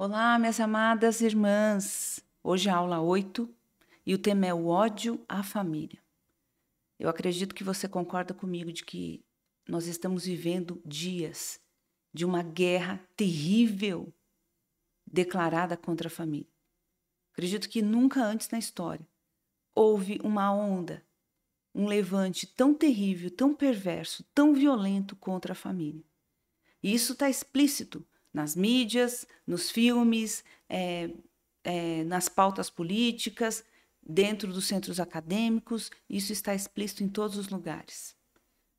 Olá, minhas amadas irmãs! Hoje é a aula 8 e o tema é o ódio à família. Eu acredito que você concorda comigo de que nós estamos vivendo dias de uma guerra terrível declarada contra a família. Acredito que nunca antes na história houve uma onda, um levante tão terrível, tão perverso, tão violento contra a família. E isso está explícito nas mídias, nos filmes, é, é, nas pautas políticas, dentro dos centros acadêmicos, isso está explícito em todos os lugares.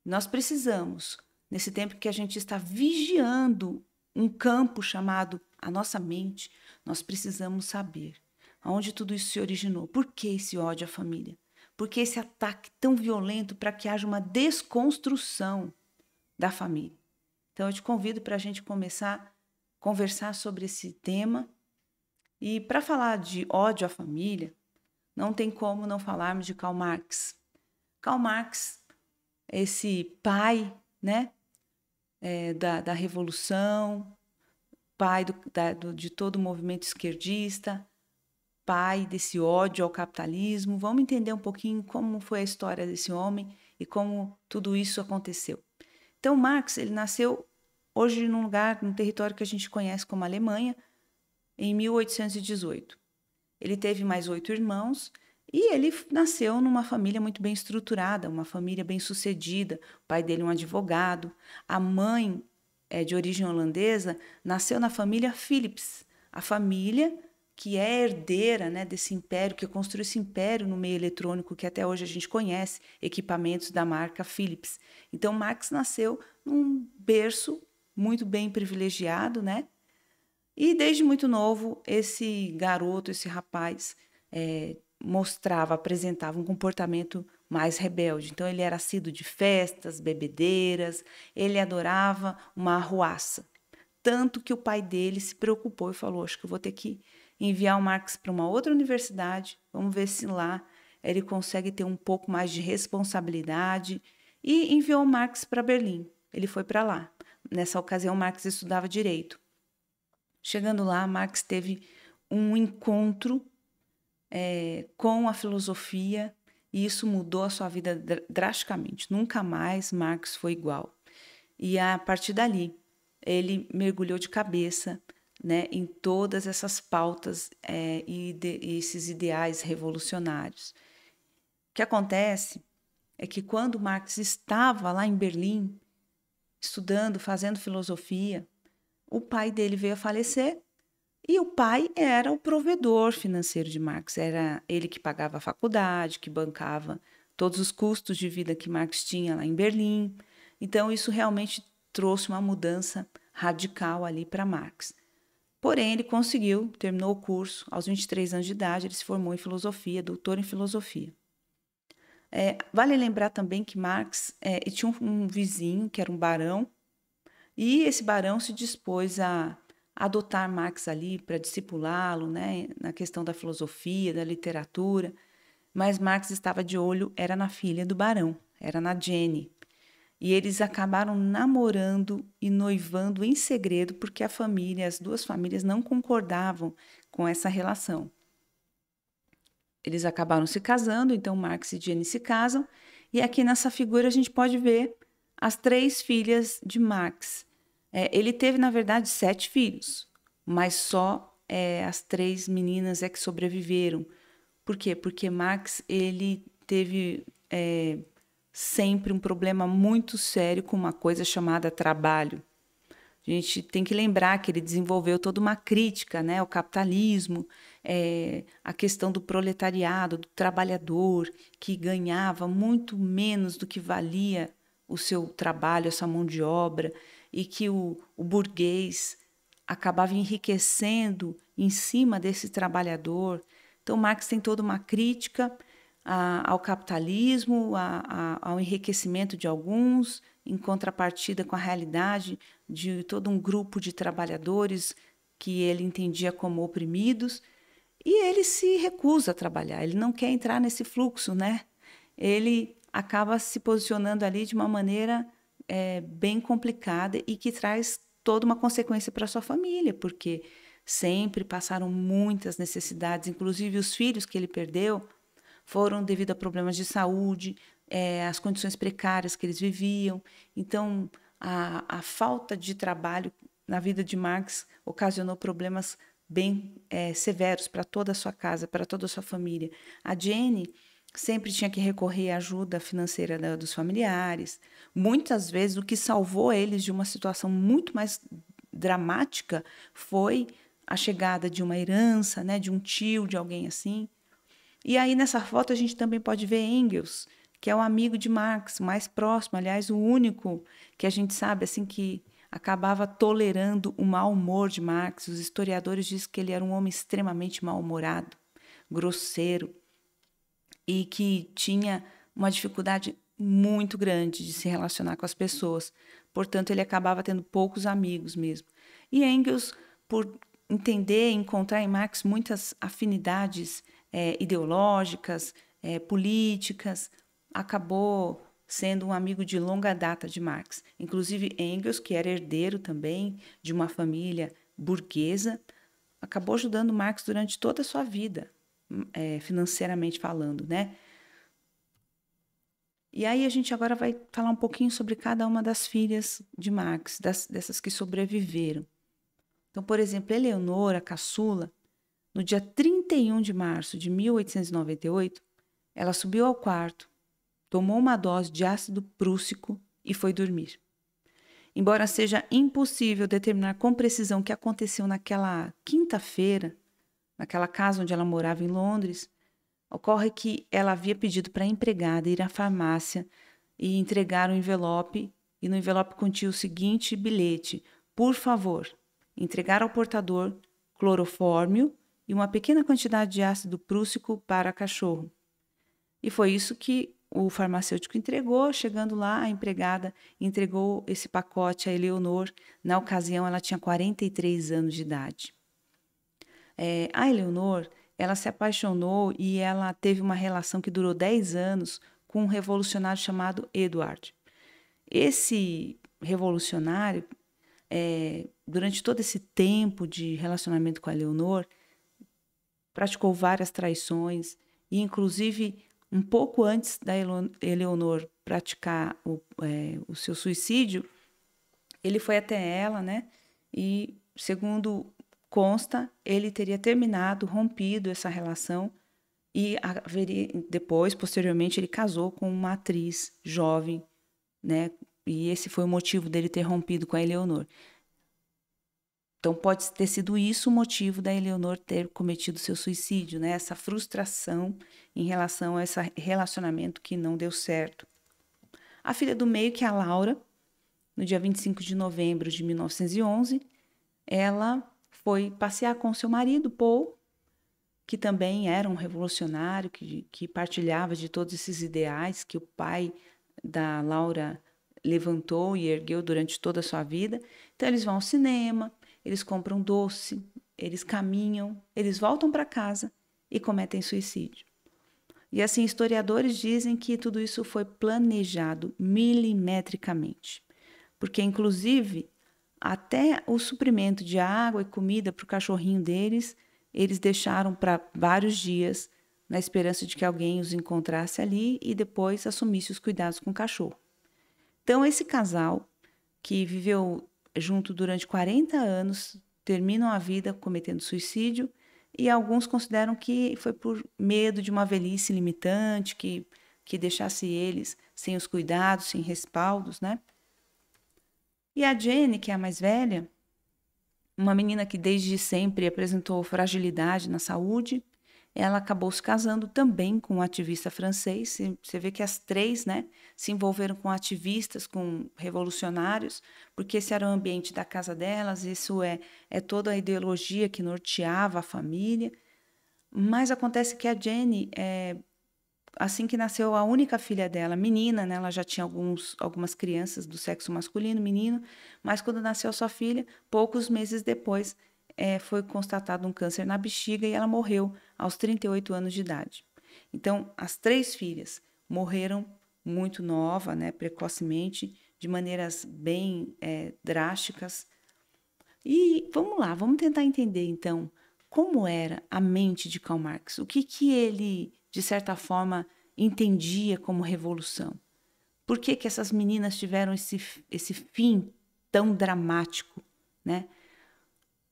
Nós precisamos, nesse tempo que a gente está vigiando um campo chamado a nossa mente, nós precisamos saber aonde tudo isso se originou, por que esse ódio à família, por que esse ataque tão violento para que haja uma desconstrução da família. Então eu te convido para a gente começar conversar sobre esse tema. E para falar de ódio à família, não tem como não falarmos de Karl Marx. Karl Marx, esse pai né, é, da, da revolução, pai do, da, do, de todo o movimento esquerdista, pai desse ódio ao capitalismo. Vamos entender um pouquinho como foi a história desse homem e como tudo isso aconteceu. Então, Marx ele nasceu hoje num lugar, num território que a gente conhece como Alemanha, em 1818. Ele teve mais oito irmãos e ele nasceu numa família muito bem estruturada, uma família bem sucedida. O pai dele, é um advogado. A mãe, é, de origem holandesa, nasceu na família Philips, a família que é herdeira né, desse império, que construiu esse império no meio eletrônico que até hoje a gente conhece, equipamentos da marca Philips. Então, Marx nasceu num berço muito bem privilegiado, né? E desde muito novo, esse garoto, esse rapaz, é, mostrava, apresentava um comportamento mais rebelde. Então, ele era assíduo de festas, bebedeiras, ele adorava uma arruaça. Tanto que o pai dele se preocupou e falou: Acho que eu vou ter que enviar o Marx para uma outra universidade, vamos ver se lá ele consegue ter um pouco mais de responsabilidade. E enviou o Marx para Berlim. Ele foi para lá. Nessa ocasião, Marx estudava direito. Chegando lá, Marx teve um encontro é, com a filosofia e isso mudou a sua vida dr drasticamente. Nunca mais Marx foi igual. E a partir dali, ele mergulhou de cabeça né, em todas essas pautas é, e, de, e esses ideais revolucionários. O que acontece é que quando Marx estava lá em Berlim, estudando, fazendo filosofia. O pai dele veio a falecer e o pai era o provedor financeiro de Marx, era ele que pagava a faculdade, que bancava todos os custos de vida que Marx tinha lá em Berlim. Então isso realmente trouxe uma mudança radical ali para Marx. Porém, ele conseguiu, terminou o curso aos 23 anos de idade, ele se formou em filosofia, doutor em filosofia. É, vale lembrar também que Marx é, tinha um, um vizinho que era um barão, e esse barão se dispôs a adotar Marx ali para discipulá-lo né, na questão da filosofia, da literatura, mas Marx estava de olho, era na filha do barão, era na Jenny. E eles acabaram namorando e noivando em segredo porque a família, as duas famílias não concordavam com essa relação. Eles acabaram se casando, então Marx e Jenny se casam. E aqui nessa figura a gente pode ver as três filhas de Marx. É, ele teve, na verdade, sete filhos, mas só é, as três meninas é que sobreviveram. Por quê? Porque Marx ele teve é, sempre um problema muito sério com uma coisa chamada trabalho. A gente tem que lembrar que ele desenvolveu toda uma crítica né, ao capitalismo, é, a questão do proletariado, do trabalhador que ganhava muito menos do que valia o seu trabalho, a sua mão de obra, e que o, o burguês acabava enriquecendo em cima desse trabalhador. Então, Marx tem toda uma crítica a, ao capitalismo, a, a, ao enriquecimento de alguns, em contrapartida com a realidade de todo um grupo de trabalhadores que ele entendia como oprimidos, e ele se recusa a trabalhar, ele não quer entrar nesse fluxo, né? Ele acaba se posicionando ali de uma maneira é, bem complicada e que traz toda uma consequência para sua família, porque sempre passaram muitas necessidades, inclusive os filhos que ele perdeu foram devido a problemas de saúde, é, as condições precárias que eles viviam. Então, a, a falta de trabalho na vida de Marx ocasionou problemas bem é, severos para toda a sua casa, para toda a sua família. A Jenny sempre tinha que recorrer à ajuda financeira da, dos familiares. Muitas vezes, o que salvou eles de uma situação muito mais dramática foi a chegada de uma herança, né, de um tio, de alguém assim. E aí, nessa foto, a gente também pode ver Engels, que é o amigo de Marx, mais próximo, aliás, o único que a gente sabe assim que acabava tolerando o mau humor de Marx. Os historiadores dizem que ele era um homem extremamente mal-humorado, grosseiro e que tinha uma dificuldade muito grande de se relacionar com as pessoas. Portanto, ele acabava tendo poucos amigos mesmo. E Engels, por entender e encontrar em Marx muitas afinidades é, ideológicas, é, políticas, acabou sendo um amigo de longa data de Marx. Inclusive Engels, que era herdeiro também de uma família burguesa, acabou ajudando Marx durante toda a sua vida, hum, é, financeiramente falando, né? E aí a gente agora vai falar um pouquinho sobre cada uma das filhas de Marx, das, dessas que sobreviveram. Então, por exemplo, Eleonora, caçula, no dia 31 de março de 1898, ela subiu ao quarto tomou uma dose de ácido prússico e foi dormir. Embora seja impossível determinar com precisão o que aconteceu naquela quinta-feira, naquela casa onde ela morava em Londres, ocorre que ela havia pedido para a empregada ir à farmácia e entregar o um envelope, e no envelope continha o seguinte bilhete: Por favor, entregar ao portador clorofórmio e uma pequena quantidade de ácido prússico para cachorro. E foi isso que o farmacêutico entregou, chegando lá, a empregada entregou esse pacote a Eleonor. Na ocasião, ela tinha 43 anos de idade. É, a Eleonor, ela se apaixonou e ela teve uma relação que durou 10 anos com um revolucionário chamado Edward. Esse revolucionário, é, durante todo esse tempo de relacionamento com a Eleonor, praticou várias traições e, inclusive, um pouco antes da Eleonor praticar o, é, o seu suicídio, ele foi até ela, né? E, segundo consta, ele teria terminado, rompido essa relação e haveria, depois, posteriormente, ele casou com uma atriz jovem, né? E esse foi o motivo dele ter rompido com a Eleonor. Então pode ter sido isso o motivo da Eleonor ter cometido seu suicídio, né? Essa frustração em relação a esse relacionamento que não deu certo. A filha do meio, que é a Laura, no dia 25 de novembro de 1911, ela foi passear com seu marido, Paul, que também era um revolucionário, que, que partilhava de todos esses ideais que o pai da Laura levantou e ergueu durante toda a sua vida. Então, eles vão ao cinema, eles compram doce, eles caminham, eles voltam para casa e cometem suicídio. E assim, historiadores dizem que tudo isso foi planejado milimetricamente, porque, inclusive, até o suprimento de água e comida para o cachorrinho deles, eles deixaram para vários dias, na esperança de que alguém os encontrasse ali e depois assumisse os cuidados com o cachorro. Então, esse casal, que viveu junto durante 40 anos, terminam a vida cometendo suicídio e alguns consideram que foi por medo de uma velhice limitante que, que deixasse eles sem os cuidados, sem respaldos, né? E a Jenny, que é a mais velha, uma menina que desde sempre apresentou fragilidade na saúde, ela acabou se casando também com um ativista francês. Você vê que as três né, se envolveram com ativistas, com revolucionários, porque esse era o ambiente da casa delas, isso é, é toda a ideologia que norteava a família. Mas acontece que a Jenny, é, assim que nasceu a única filha dela, menina, né, ela já tinha alguns, algumas crianças do sexo masculino, menino, mas quando nasceu sua filha, poucos meses depois, é, foi constatado um câncer na bexiga e ela morreu aos 38 anos de idade. Então, as três filhas morreram muito nova, né, precocemente, de maneiras bem é, drásticas. E vamos lá, vamos tentar entender então como era a mente de Karl Marx, o que, que ele, de certa forma, entendia como revolução. Por que, que essas meninas tiveram esse, esse fim tão dramático, né?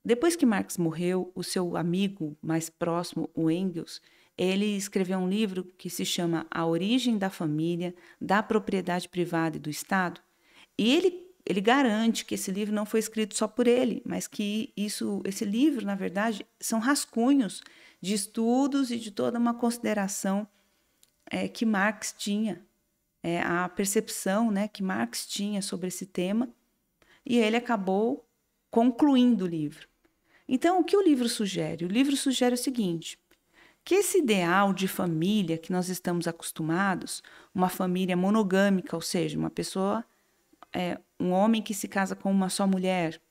Depois que Marx morreu, o seu amigo mais próximo, o Engels, ele escreveu um livro que se chama A Origem da Família, da Propriedade Privada e do Estado. E ele, ele garante que esse livro não foi escrito só por ele, mas que isso, esse livro, na verdade, são rascunhos de estudos e de toda uma consideração é, que Marx tinha, é, a percepção né, que Marx tinha sobre esse tema. E ele acabou concluindo o livro. Então, o que o livro sugere? O livro sugere o seguinte: que esse ideal de família que nós estamos acostumados, uma família monogâmica, ou seja, uma pessoa, é, um homem que se casa com uma só mulher,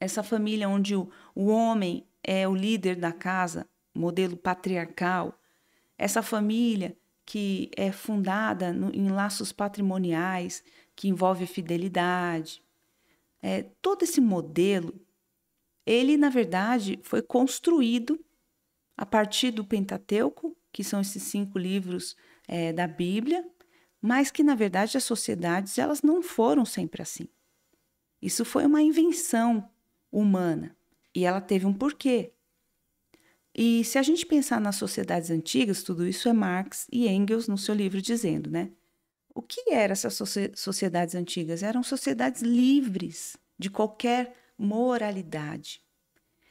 essa família onde o, o homem é o líder da casa, modelo patriarcal, essa família que é fundada no, em laços patrimoniais, que envolve fidelidade. É, todo esse modelo ele, na verdade, foi construído a partir do Pentateuco, que são esses cinco livros é, da Bíblia, mas que, na verdade, as sociedades elas não foram sempre assim. Isso foi uma invenção humana e ela teve um porquê. E se a gente pensar nas sociedades antigas, tudo isso é Marx e Engels no seu livro dizendo, né? O que eram essas sociedades antigas? Eram sociedades livres de qualquer moralidade.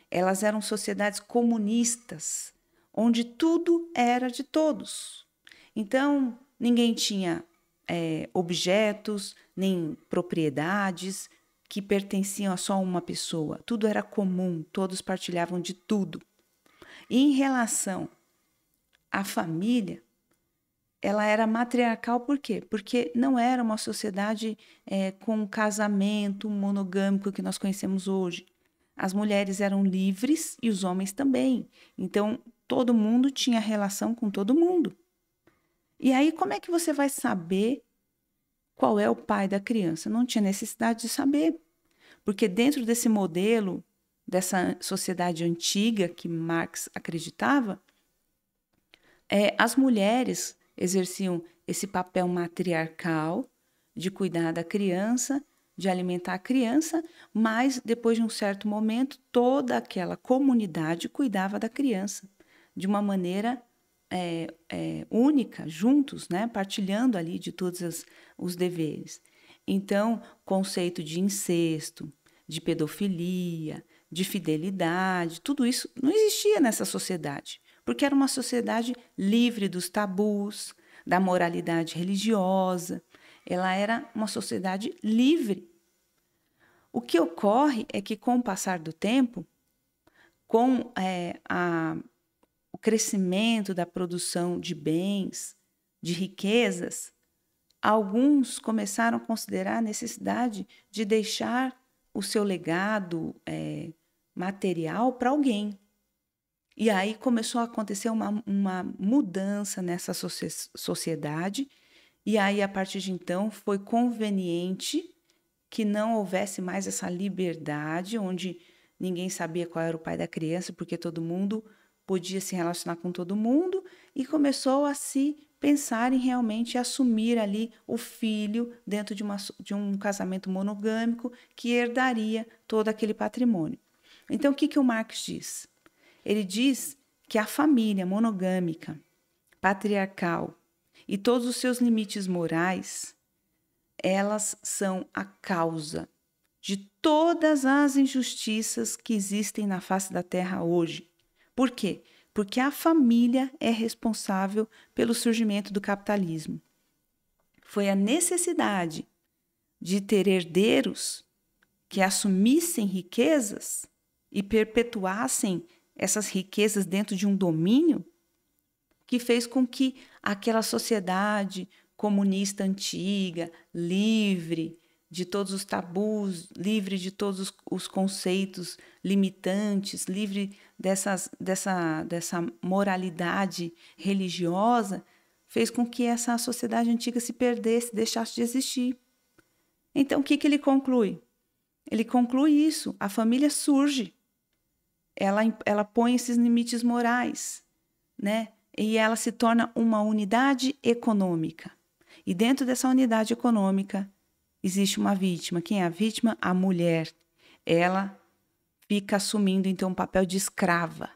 Elas eram sociedades comunistas, onde tudo era de todos. Então, ninguém tinha é, objetos, nem propriedades que pertenciam a só uma pessoa. Tudo era comum, todos partilhavam de tudo. E em relação à família, ela era matriarcal por quê? Porque não era uma sociedade é, com casamento monogâmico que nós conhecemos hoje. As mulheres eram livres e os homens também. Então, todo mundo tinha relação com todo mundo. E aí, como é que você vai saber qual é o pai da criança? Não tinha necessidade de saber. Porque dentro desse modelo, dessa sociedade antiga que Marx acreditava, é, as mulheres exerciam esse papel matriarcal de cuidar da criança, de alimentar a criança, mas depois de um certo momento, toda aquela comunidade cuidava da criança de uma maneira é, é, única, juntos, né? partilhando ali de todos as, os deveres. Então, conceito de incesto, de pedofilia, de fidelidade, tudo isso não existia nessa sociedade porque era uma sociedade livre dos tabus, da moralidade religiosa. Ela era uma sociedade livre. O que ocorre é que, com o passar do tempo, com é, a, o crescimento da produção de bens, de riquezas, alguns começaram a considerar a necessidade de deixar o seu legado é, material para alguém. E aí começou a acontecer uma, uma mudança nessa sociedade, e aí a partir de então foi conveniente que não houvesse mais essa liberdade onde ninguém sabia qual era o pai da criança, porque todo mundo podia se relacionar com todo mundo e começou a se pensar em realmente assumir ali o filho dentro de, uma, de um casamento monogâmico que herdaria todo aquele patrimônio. Então, o que, que o Marx diz? Ele diz que a família monogâmica, patriarcal e todos os seus limites morais, elas são a causa de todas as injustiças que existem na face da Terra hoje. Por quê? Porque a família é responsável pelo surgimento do capitalismo. Foi a necessidade de ter herdeiros que assumissem riquezas e perpetuassem essas riquezas dentro de um domínio que fez com que aquela sociedade comunista antiga, livre de todos os tabus, livre de todos os, os conceitos limitantes, livre dessas, dessa, dessa moralidade religiosa, fez com que essa sociedade antiga se perdesse, deixasse de existir. Então, o que, que ele conclui? Ele conclui isso: a família surge ela, ela põe esses limites morais, né? E ela se torna uma unidade econômica. E dentro dessa unidade econômica existe uma vítima. Quem é a vítima? A mulher. Ela fica assumindo então um papel de escrava.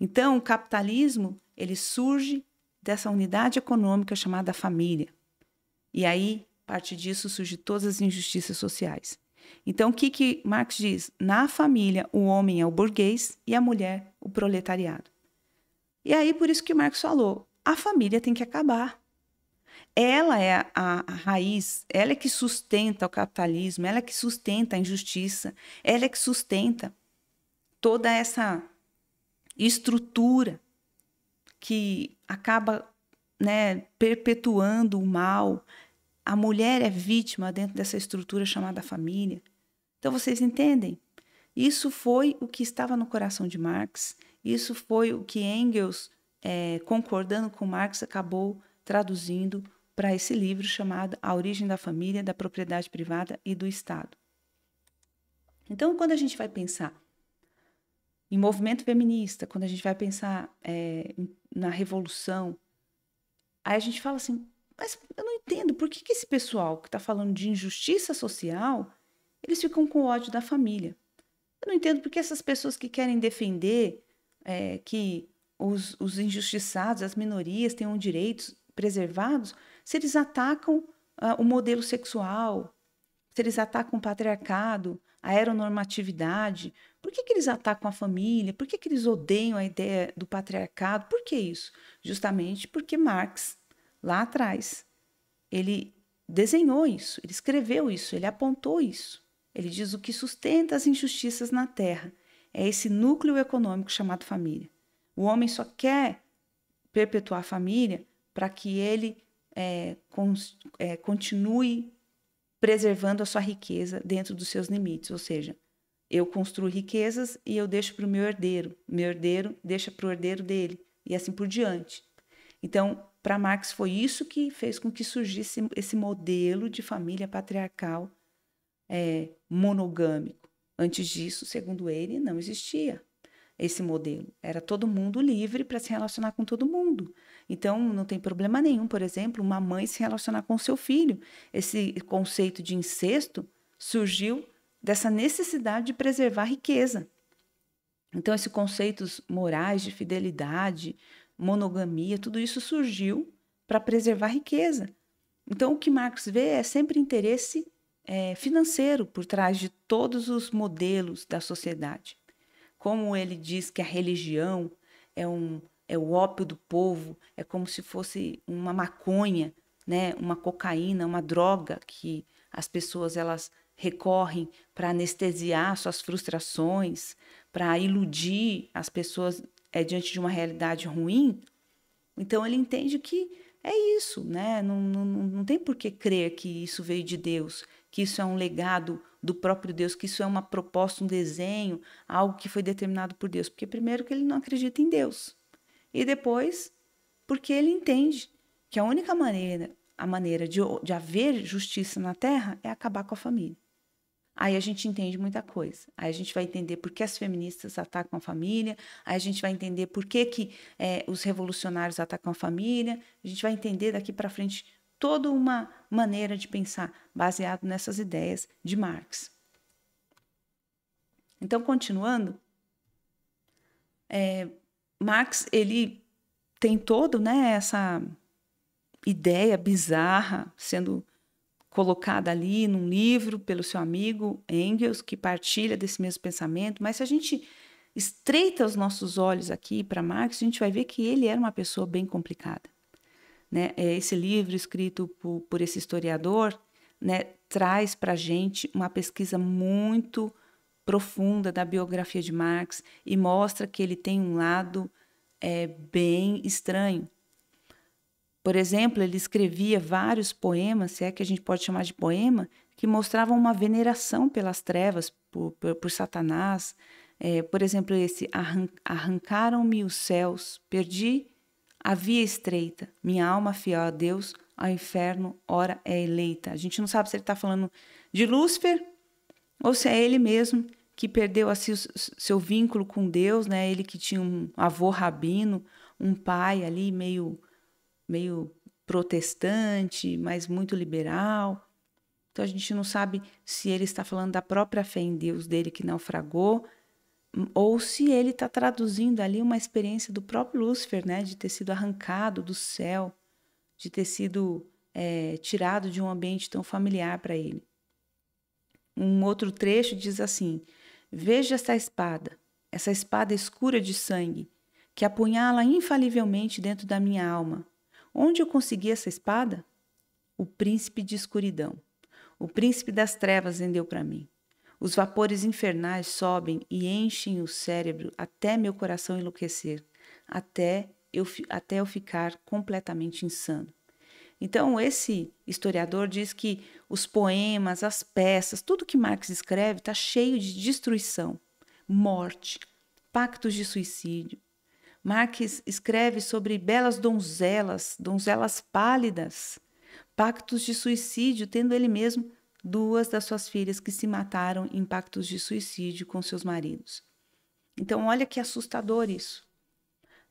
Então, o capitalismo, ele surge dessa unidade econômica chamada família. E aí, a partir disso surgem todas as injustiças sociais. Então, o que, que Marx diz? Na família, o homem é o burguês e a mulher, o proletariado. E aí, por isso que Marx falou: a família tem que acabar. Ela é a, a, raiz, ela é que sustenta o capitalismo, ela é que sustenta a injustiça, ela é que sustenta toda essa estrutura que acaba né, perpetuando o mal, a mulher é vítima dentro dessa estrutura chamada família. Então vocês entendem? Isso foi o que estava no coração de Marx, isso foi o que Engels, é, concordando com Marx, acabou traduzindo para esse livro chamado A Origem da Família, da Propriedade Privada e do Estado. Então, quando a gente vai pensar em movimento feminista, quando a gente vai pensar é, na revolução, aí a gente fala assim: mas eu não entendo por que, que esse pessoal que está falando de injustiça social, eles ficam com ódio da família. Eu não entendo por que essas pessoas que querem defender é, que os, os, injustiçados, as minorias tenham direitos preservados, se eles atacam uh, o modelo sexual, se eles atacam o patriarcado, a heteronormatividade, por que, que eles atacam a família? Por que, que eles odeiam a ideia do patriarcado? Por que isso? Justamente porque Marx lá atrás. Ele desenhou isso, ele escreveu isso, ele apontou isso. Ele diz o que sustenta as injustiças na Terra é esse núcleo econômico chamado família. O homem só quer perpetuar a família para que ele é, con é, continue preservando a sua riqueza dentro dos seus limites. Ou seja, eu construo riquezas e eu deixo para o meu herdeiro, meu herdeiro deixa para o herdeiro dele e assim por diante. Então, para Marx foi isso que fez com que surgisse esse modelo de família patriarcal é, monogâmico. Antes disso, segundo ele, não existia esse modelo. Era todo mundo livre para se relacionar com todo mundo. Então, não tem problema nenhum, por exemplo, uma mãe se relacionar com seu filho. Esse conceito de incesto surgiu dessa necessidade de preservar a riqueza. Então, esses conceitos morais de fidelidade, monogamia, tudo isso surgiu para preservar a riqueza. Então, o que Marx vê é sempre interesse é, financeiro por trás de todos os modelos da sociedade. Como ele diz que a religião é, um, é o ópio do povo, é como se fosse uma maconha, né, uma cocaína, uma droga que as pessoas elas recorrem para anestesiar suas frustrações, para iludir as pessoas é, diante de uma realidade ruim, então ele entende que é isso, né? Não, não, não tem por que crer que isso veio de Deus, que isso é um legado do próprio Deus, que isso é uma proposta, um desenho, algo que foi determinado por Deus. Porque, primeiro, que ele não acredita em Deus. E depois, porque ele entende que a única maneira, a maneira de, de haver justiça na terra é acabar com a família. Aí a gente entende muita coisa. Aí a gente vai entender por que as feministas atacam a família, aí a gente vai entender por que, que é, os revolucionários atacam a família, a gente vai entender daqui para frente toda uma maneira de pensar baseado nessas ideias de Marx. Então, continuando, é, Marx ele tem todo né, essa ideia bizarra sendo colocada ali num livro pelo seu amigo Engels, que partilha desse mesmo pensamento, mas se a gente estreita os nossos olhos aqui para Marx, a gente vai ver que ele era uma pessoa bem complicada. Né? É, esse livro, escrito por, por esse historiador, né, traz para a gente uma pesquisa muito profunda da biografia de Marx e mostra que ele tem um lado é, bem estranho, por exemplo, ele escrevia vários poemas, se é que a gente pode chamar de poema, que mostravam uma veneração pelas trevas, por, por, por Satanás. É, por exemplo, esse Arran Arrancaram-me os céus, perdi a via estreita, minha alma fiel a Deus, ao inferno, ora é eleita. A gente não sabe se ele está falando de Lúcifer ou se é ele mesmo que perdeu assim, o seu vínculo com Deus, né? ele que tinha um avô rabino, um pai ali meio meio protestante, mas muito liberal. Então a gente não sabe se ele está falando da própria fé em Deus dele que naufragou, hum, ou se ele está traduzindo ali uma experiência do próprio Lúcifer, né, de ter sido arrancado do céu, de ter sido é, tirado de um ambiente tão familiar para ele. Um outro trecho diz assim: Veja essa espada, essa espada escura de sangue, que apunhala infalivelmente dentro da minha alma. Onde eu consegui essa espada? O príncipe de escuridão. O príncipe das trevas vendeu para mim. Os vapores infernais sobem e enchem o cérebro até meu coração enlouquecer, até eu, até eu ficar completamente insano. Então, esse historiador diz que os poemas, as peças, tudo que Marx escreve está cheio de destruição, morte, pactos de suicídio, Marx escreve sobre belas donzelas, donzelas pálidas, pactos de suicídio, tendo ele mesmo duas das suas filhas que se mataram em pactos de suicídio com seus maridos. Então, olha que assustador isso.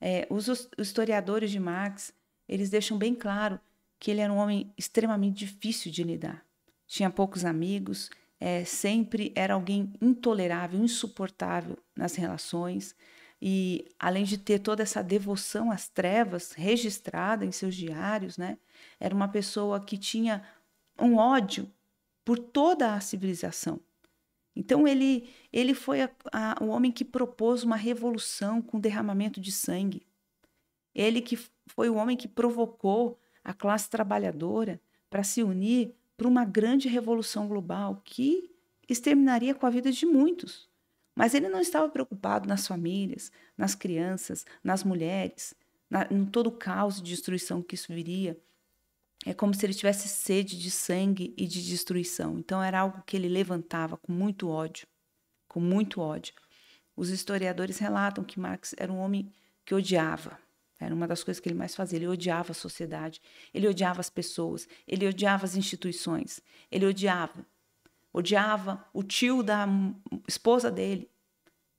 É, os, os historiadores de Marx, eles deixam bem claro que ele era um homem extremamente difícil de lidar. Tinha poucos amigos, é, sempre era alguém intolerável, insuportável nas relações, e além de ter toda essa devoção às trevas registrada em seus diários, né, era uma pessoa que tinha um ódio por toda a civilização. Então ele, ele foi a, a, o homem que propôs uma revolução com derramamento de sangue. Ele que foi o homem que provocou a classe trabalhadora para se unir para uma grande revolução global que exterminaria com a vida de muitos. Mas ele não estava preocupado nas famílias, nas crianças, nas mulheres, na, em todo o caos e destruição que isso viria. É como se ele tivesse sede de sangue e de destruição. Então era algo que ele levantava com muito ódio, com muito ódio. Os historiadores relatam que Marx era um homem que odiava. Era uma das coisas que ele mais fazia. Ele odiava a sociedade, ele odiava as pessoas, ele odiava as instituições, ele odiava odiava o tio da esposa dele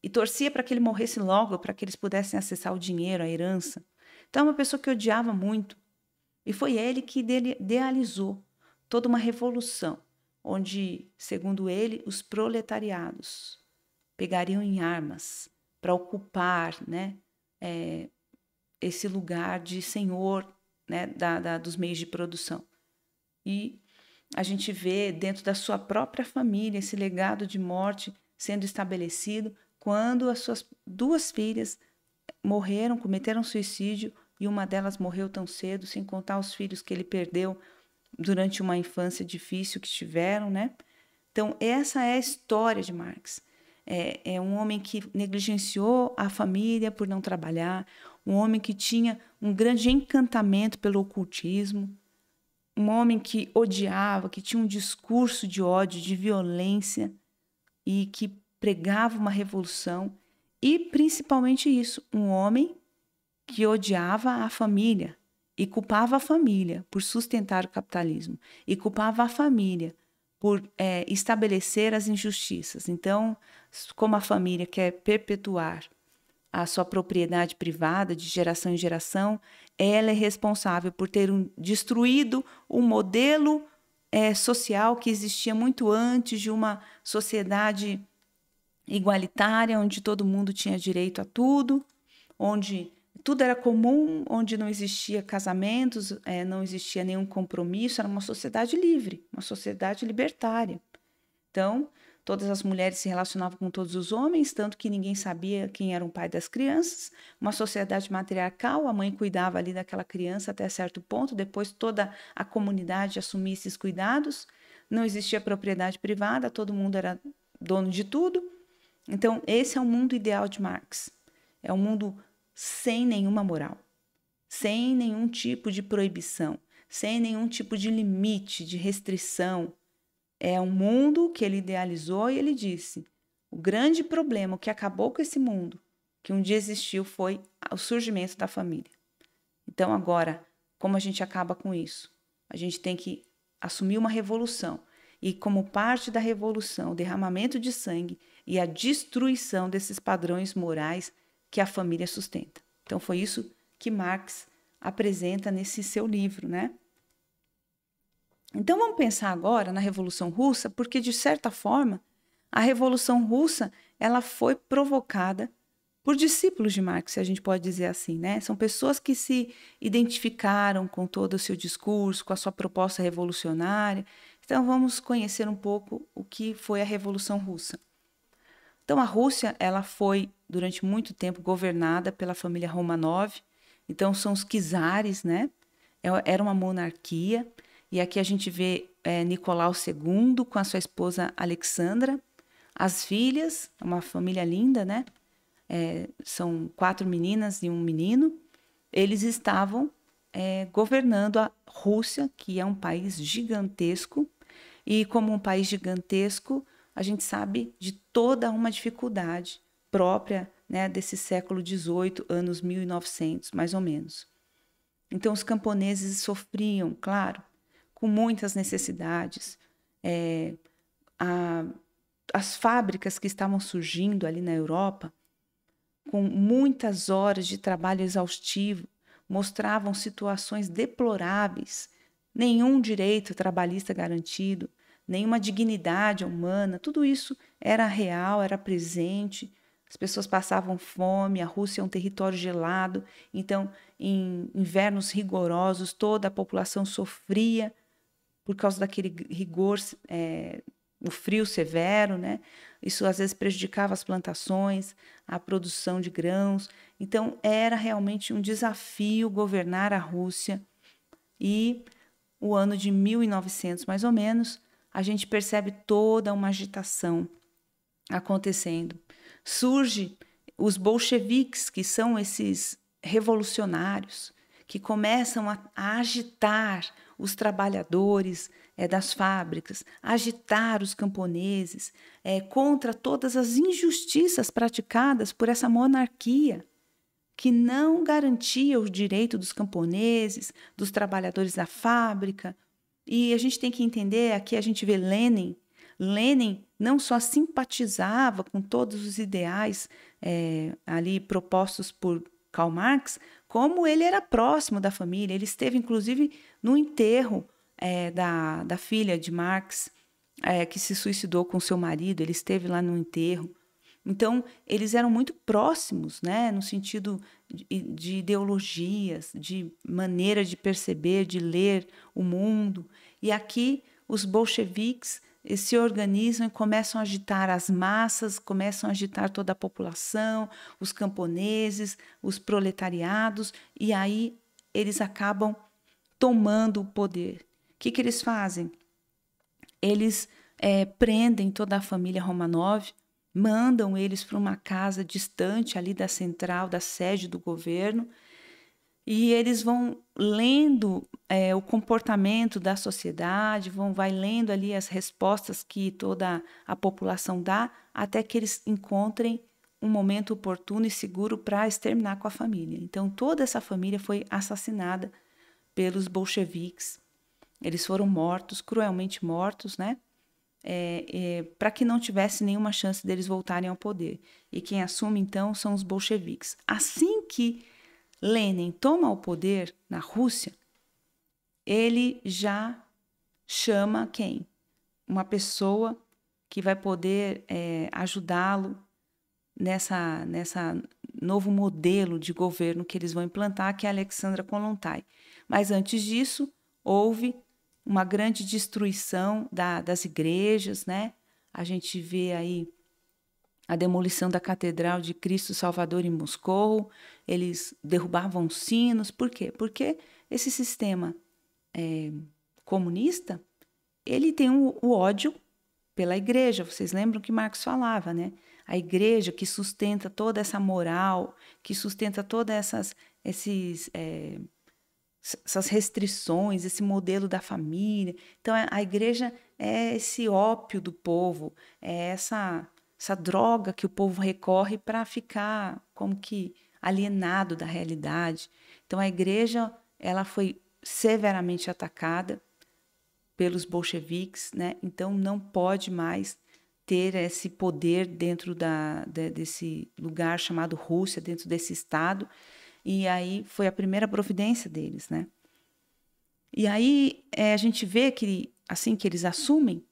e torcia para que ele morresse logo, para que eles pudessem acessar o dinheiro, a herança. Então, é uma pessoa que odiava muito. E foi ele que idealizou toda uma revolução, onde, segundo ele, os proletariados pegariam em armas para ocupar né, é, esse lugar de senhor né, da, da, dos meios de produção. E a gente vê dentro da sua própria família esse legado de morte sendo estabelecido quando as suas duas filhas morreram, cometeram suicídio e uma delas morreu tão cedo, sem contar os filhos que ele perdeu durante uma infância difícil que tiveram, né? Então, essa é a história de Marx. É, é, um homem que negligenciou a família por não trabalhar, um homem que tinha um grande encantamento pelo ocultismo, um homem que odiava, que tinha um discurso de ódio, de violência e que pregava uma revolução, e principalmente isso, um homem que odiava a família e culpava a família por sustentar o capitalismo e culpava a família por é, estabelecer as injustiças. Então, como a família quer perpetuar a sua propriedade privada de geração em geração, ela é responsável por ter um, destruído o um modelo é, social que existia muito antes de uma sociedade igualitária, onde todo mundo tinha direito a tudo, onde tudo era comum, onde não existia casamentos, é, não existia nenhum compromisso, era uma sociedade livre, uma sociedade libertária. Então, Todas as mulheres se relacionavam com todos os homens, tanto que ninguém sabia quem era o pai das crianças. Uma sociedade matriarcal, a mãe cuidava ali daquela criança até certo ponto, depois toda a comunidade assumia esses cuidados. Não existia propriedade privada, todo mundo era dono de tudo. Então, esse é o mundo ideal de Marx. É um mundo sem nenhuma moral, sem nenhum tipo de proibição, sem nenhum tipo de limite, de restrição, é um mundo que ele idealizou e ele disse: o grande problema, o que acabou com esse mundo, que um dia existiu, foi o surgimento da família. Então, agora, como a gente acaba com isso? A gente tem que assumir uma revolução. E, como parte da revolução, o derramamento de sangue e a destruição desses padrões morais que a família sustenta. Então, foi isso que Marx apresenta nesse seu livro, né? Então vamos pensar agora na Revolução Russa, porque de certa forma a Revolução Russa ela foi provocada por discípulos de Marx, se a gente pode dizer assim, né? São pessoas que se identificaram com todo o seu discurso, com a sua proposta revolucionária. Então vamos conhecer um pouco o que foi a Revolução Russa. Então a Rússia, ela foi durante muito tempo governada pela família Romanov. Então são os czares, né? É, era uma monarquia e aqui a gente vê é, Nicolau II com a sua esposa Alexandra, as filhas, é uma família linda, né? É, são quatro meninas e um menino. Eles estavam é, governando a Rússia, que é um país gigantesco. E como um país gigantesco, a gente sabe de toda uma dificuldade própria né, desse século XVIII, anos 1900, mais ou menos. Então, os camponeses sofriam, claro, com muitas necessidades. É, a, as fábricas que estavam surgindo ali na Europa, com muitas horas de trabalho exaustivo, mostravam situações deploráveis, nenhum direito trabalhista garantido, nenhuma dignidade humana, tudo isso era real, era presente. As pessoas passavam fome, a Rússia é um território gelado, então, em invernos rigorosos, toda a população sofria por causa daquele rigor, é, o frio severo, né? Isso às vezes prejudicava as plantações, a produção de grãos. Então era realmente um desafio governar a Rússia. E o ano de 1900, mais ou menos, a gente percebe toda uma agitação acontecendo. Surge os bolcheviques, que são esses revolucionários que começam a, a agitar os trabalhadores é, das fábricas, agitar os camponeses é, contra todas as injustiças praticadas por essa monarquia que não garantia o direito dos camponeses, dos trabalhadores da fábrica. E a gente tem que entender, aqui a gente vê Lenin. Lenin não só simpatizava com todos os ideais é, ali propostos por Karl Marx, como ele era próximo da família. Ele esteve, inclusive, no enterro é, da, da filha de Marx, é, que se suicidou com seu marido. Ele esteve lá no enterro. Então, eles eram muito próximos, né, no sentido de, de ideologias, de maneira de perceber, de ler o mundo. E aqui, os bolcheviques se organizam e começam a agitar as massas, começam a agitar toda a população, os camponeses, os proletariados, e aí eles acabam tomando o poder. O que, que eles fazem? Eles é, prendem toda a família Romanov, mandam eles para uma casa distante ali da central, da sede do governo, e eles vão lendo é, o comportamento da sociedade, vão vai lendo ali as respostas que toda a população dá, até que eles encontrem um momento oportuno e seguro para exterminar com a família. Então toda essa família foi assassinada pelos bolcheviques. Eles foram mortos, cruelmente mortos, né? É, é, para que não tivesse nenhuma chance deles voltarem ao poder. E quem assume então são os bolcheviques. Assim que Lenin toma o poder na Rússia, ele já chama quem? Uma pessoa que vai poder é, ajudá-lo nessa, nessa novo modelo de governo que eles vão implantar, que é Alexandra Kolontai. Mas antes disso, houve uma grande destruição da, das igrejas, né? A gente vê aí a demolição da Catedral de Cristo Salvador em Moscou, eles derrubavam sinos. Por quê? Porque esse sistema é, comunista ele tem o, o ódio pela igreja. Vocês lembram que Marx falava, né? A igreja que sustenta toda essa moral, que sustenta todas essas, esses, é, essas restrições, esse modelo da família. Então, a igreja é esse ópio do povo, é essa, essa droga que o povo recorre para ficar como que alienado da realidade. Então a igreja ela foi severamente atacada pelos bolcheviques, né? Então não pode mais ter esse poder dentro da, de, desse lugar chamado Rússia, dentro desse estado. E aí foi a primeira providência deles, né? E aí é, a gente vê que assim que eles assumem,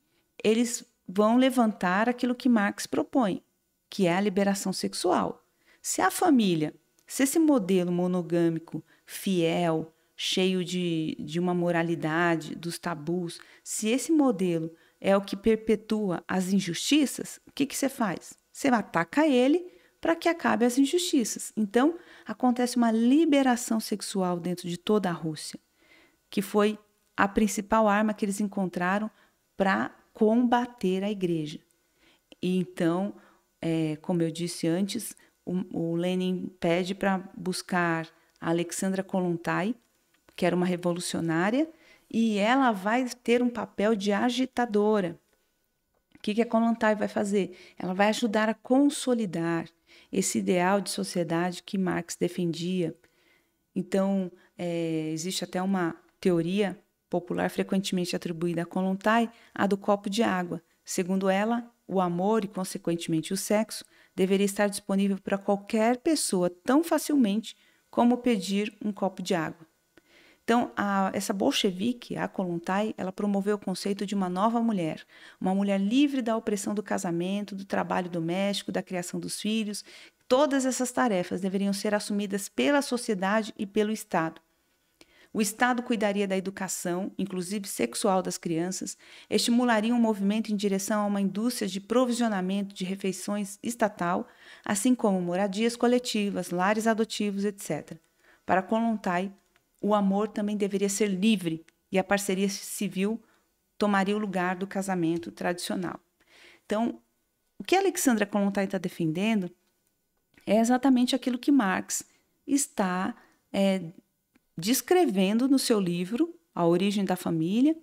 eles vão levantar aquilo que Marx propõe, que é a liberação sexual. Se a família se esse modelo monogâmico, fiel, cheio de, de uma moralidade, dos tabus, se esse modelo é o que perpetua as injustiças, o que, que você faz? Você ataca ele para que acabe as injustiças. Então, acontece uma liberação sexual dentro de toda a Rússia, que foi a principal arma que eles encontraram para combater a igreja. E então, é, como eu disse antes, o, o Lenin pede para buscar a Alexandra Kolontai, que era uma revolucionária, e ela vai ter um papel de agitadora. O que, que a Kolontai vai fazer? Ela vai ajudar a consolidar esse ideal de sociedade que Marx defendia. Então, é, existe até uma teoria popular frequentemente atribuída a Kolontai, a do copo de água. Segundo ela, o amor e, consequentemente, o sexo deveria estar disponível para qualquer pessoa tão facilmente como pedir um copo de água. Então, a, essa bolchevique, a Kolontai, ela promoveu o conceito de uma nova mulher, uma mulher livre da opressão do casamento, do trabalho doméstico, da criação dos filhos. Todas essas tarefas deveriam ser assumidas pela sociedade e pelo Estado. O Estado cuidaria da educação, inclusive sexual, das crianças, estimularia um movimento em direção a uma indústria de provisionamento de refeições estatal, assim como moradias coletivas, lares adotivos, etc. Para Kolontai, o amor também deveria ser livre e a parceria civil tomaria o lugar do casamento tradicional. Então, o que Alexandra Kolontai está defendendo é exatamente aquilo que Marx está é, descrevendo no seu livro a origem da família.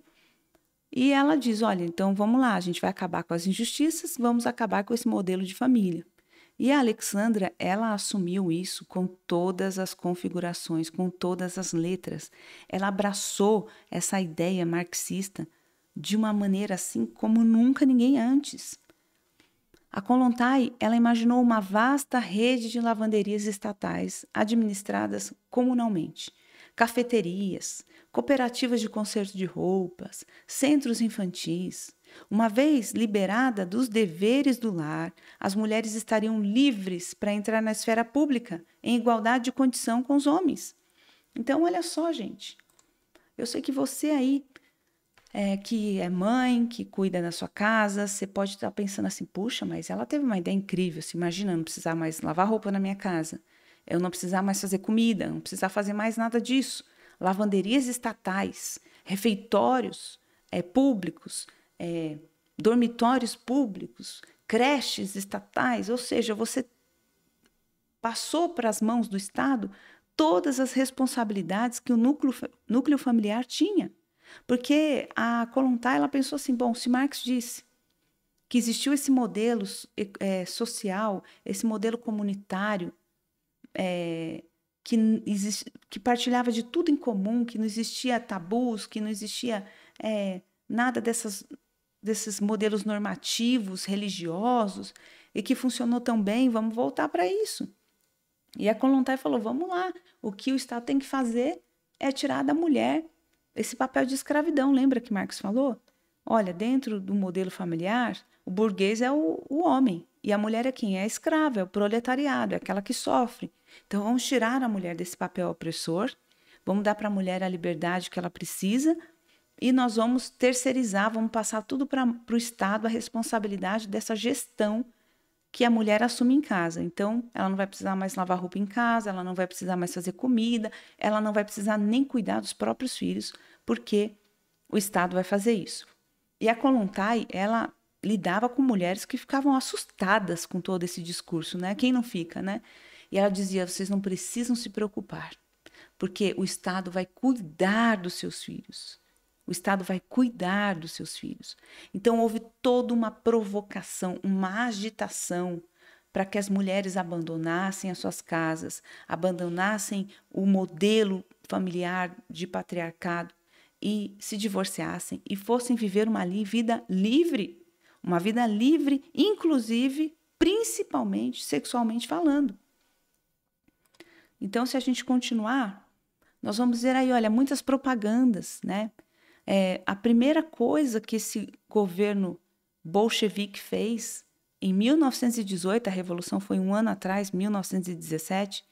E ela diz: olha, então vamos lá, a gente vai acabar com as injustiças, vamos acabar com esse modelo de família. E a Alexandra, ela assumiu isso com todas as configurações, com todas as letras. Ela abraçou essa ideia marxista de uma maneira assim como nunca ninguém antes. A Kolontai, ela imaginou uma vasta rede de lavanderias estatais administradas comunalmente cafeterias, cooperativas de conserto de roupas, centros infantis. Uma vez liberada dos deveres do lar, as mulheres estariam livres para entrar na esfera pública em igualdade de condição com os homens. Então, olha só, gente. Eu sei que você aí é, que é mãe, que cuida da sua casa, você pode estar tá pensando assim: puxa, mas ela teve uma ideia incrível. Se imagina não precisar mais lavar roupa na minha casa eu não precisar mais fazer comida, não precisar fazer mais nada disso. Lavanderias estatais, refeitórios é, públicos, é, dormitórios públicos, creches estatais, ou seja, você passou para as mãos do Estado todas as responsabilidades que o núcleo, núcleo familiar tinha. Porque a Kolontai ela pensou assim, bom, se Marx disse que existiu esse modelo é, social, esse modelo comunitário, é, que, exist, que partilhava de tudo em comum, que não existia tabus, que não existia é, nada dessas, desses modelos normativos, religiosos, e que funcionou tão bem, vamos voltar para isso. E a Colontai falou: vamos lá, o que o Estado tem que fazer é tirar da mulher esse papel de escravidão. Lembra que Marx falou? Olha, dentro do modelo familiar, o burguês é o, o homem e a mulher é quem? É a escrava, é o proletariado, é aquela que sofre, então vamos tirar a mulher desse papel opressor, vamos dar para a mulher a liberdade que ela precisa e nós vamos terceirizar, vamos passar tudo para o Estado a responsabilidade dessa gestão que a mulher assume em casa. Então, ela não vai precisar mais lavar roupa em casa, ela não vai precisar mais fazer comida, ela não vai precisar nem cuidar dos próprios filhos, porque o Estado vai fazer isso. E a Kolontai, ela lidava com mulheres que ficavam assustadas com todo esse discurso, né? Quem não fica, né? E ela dizia: vocês não precisam se preocupar, porque o Estado vai cuidar dos seus filhos. O Estado vai cuidar dos seus filhos. Então houve toda uma provocação, uma agitação para que as mulheres abandonassem as suas casas, abandonassem o modelo familiar de patriarcado e se divorciassem e fossem viver uma vida livre, uma vida livre, inclusive, principalmente sexualmente falando. Então, se a gente continuar, nós vamos dizer aí, olha, muitas propagandas, né? É, a primeira coisa que esse governo bolchevique fez em 1918, a revolução foi um ano atrás, 1917,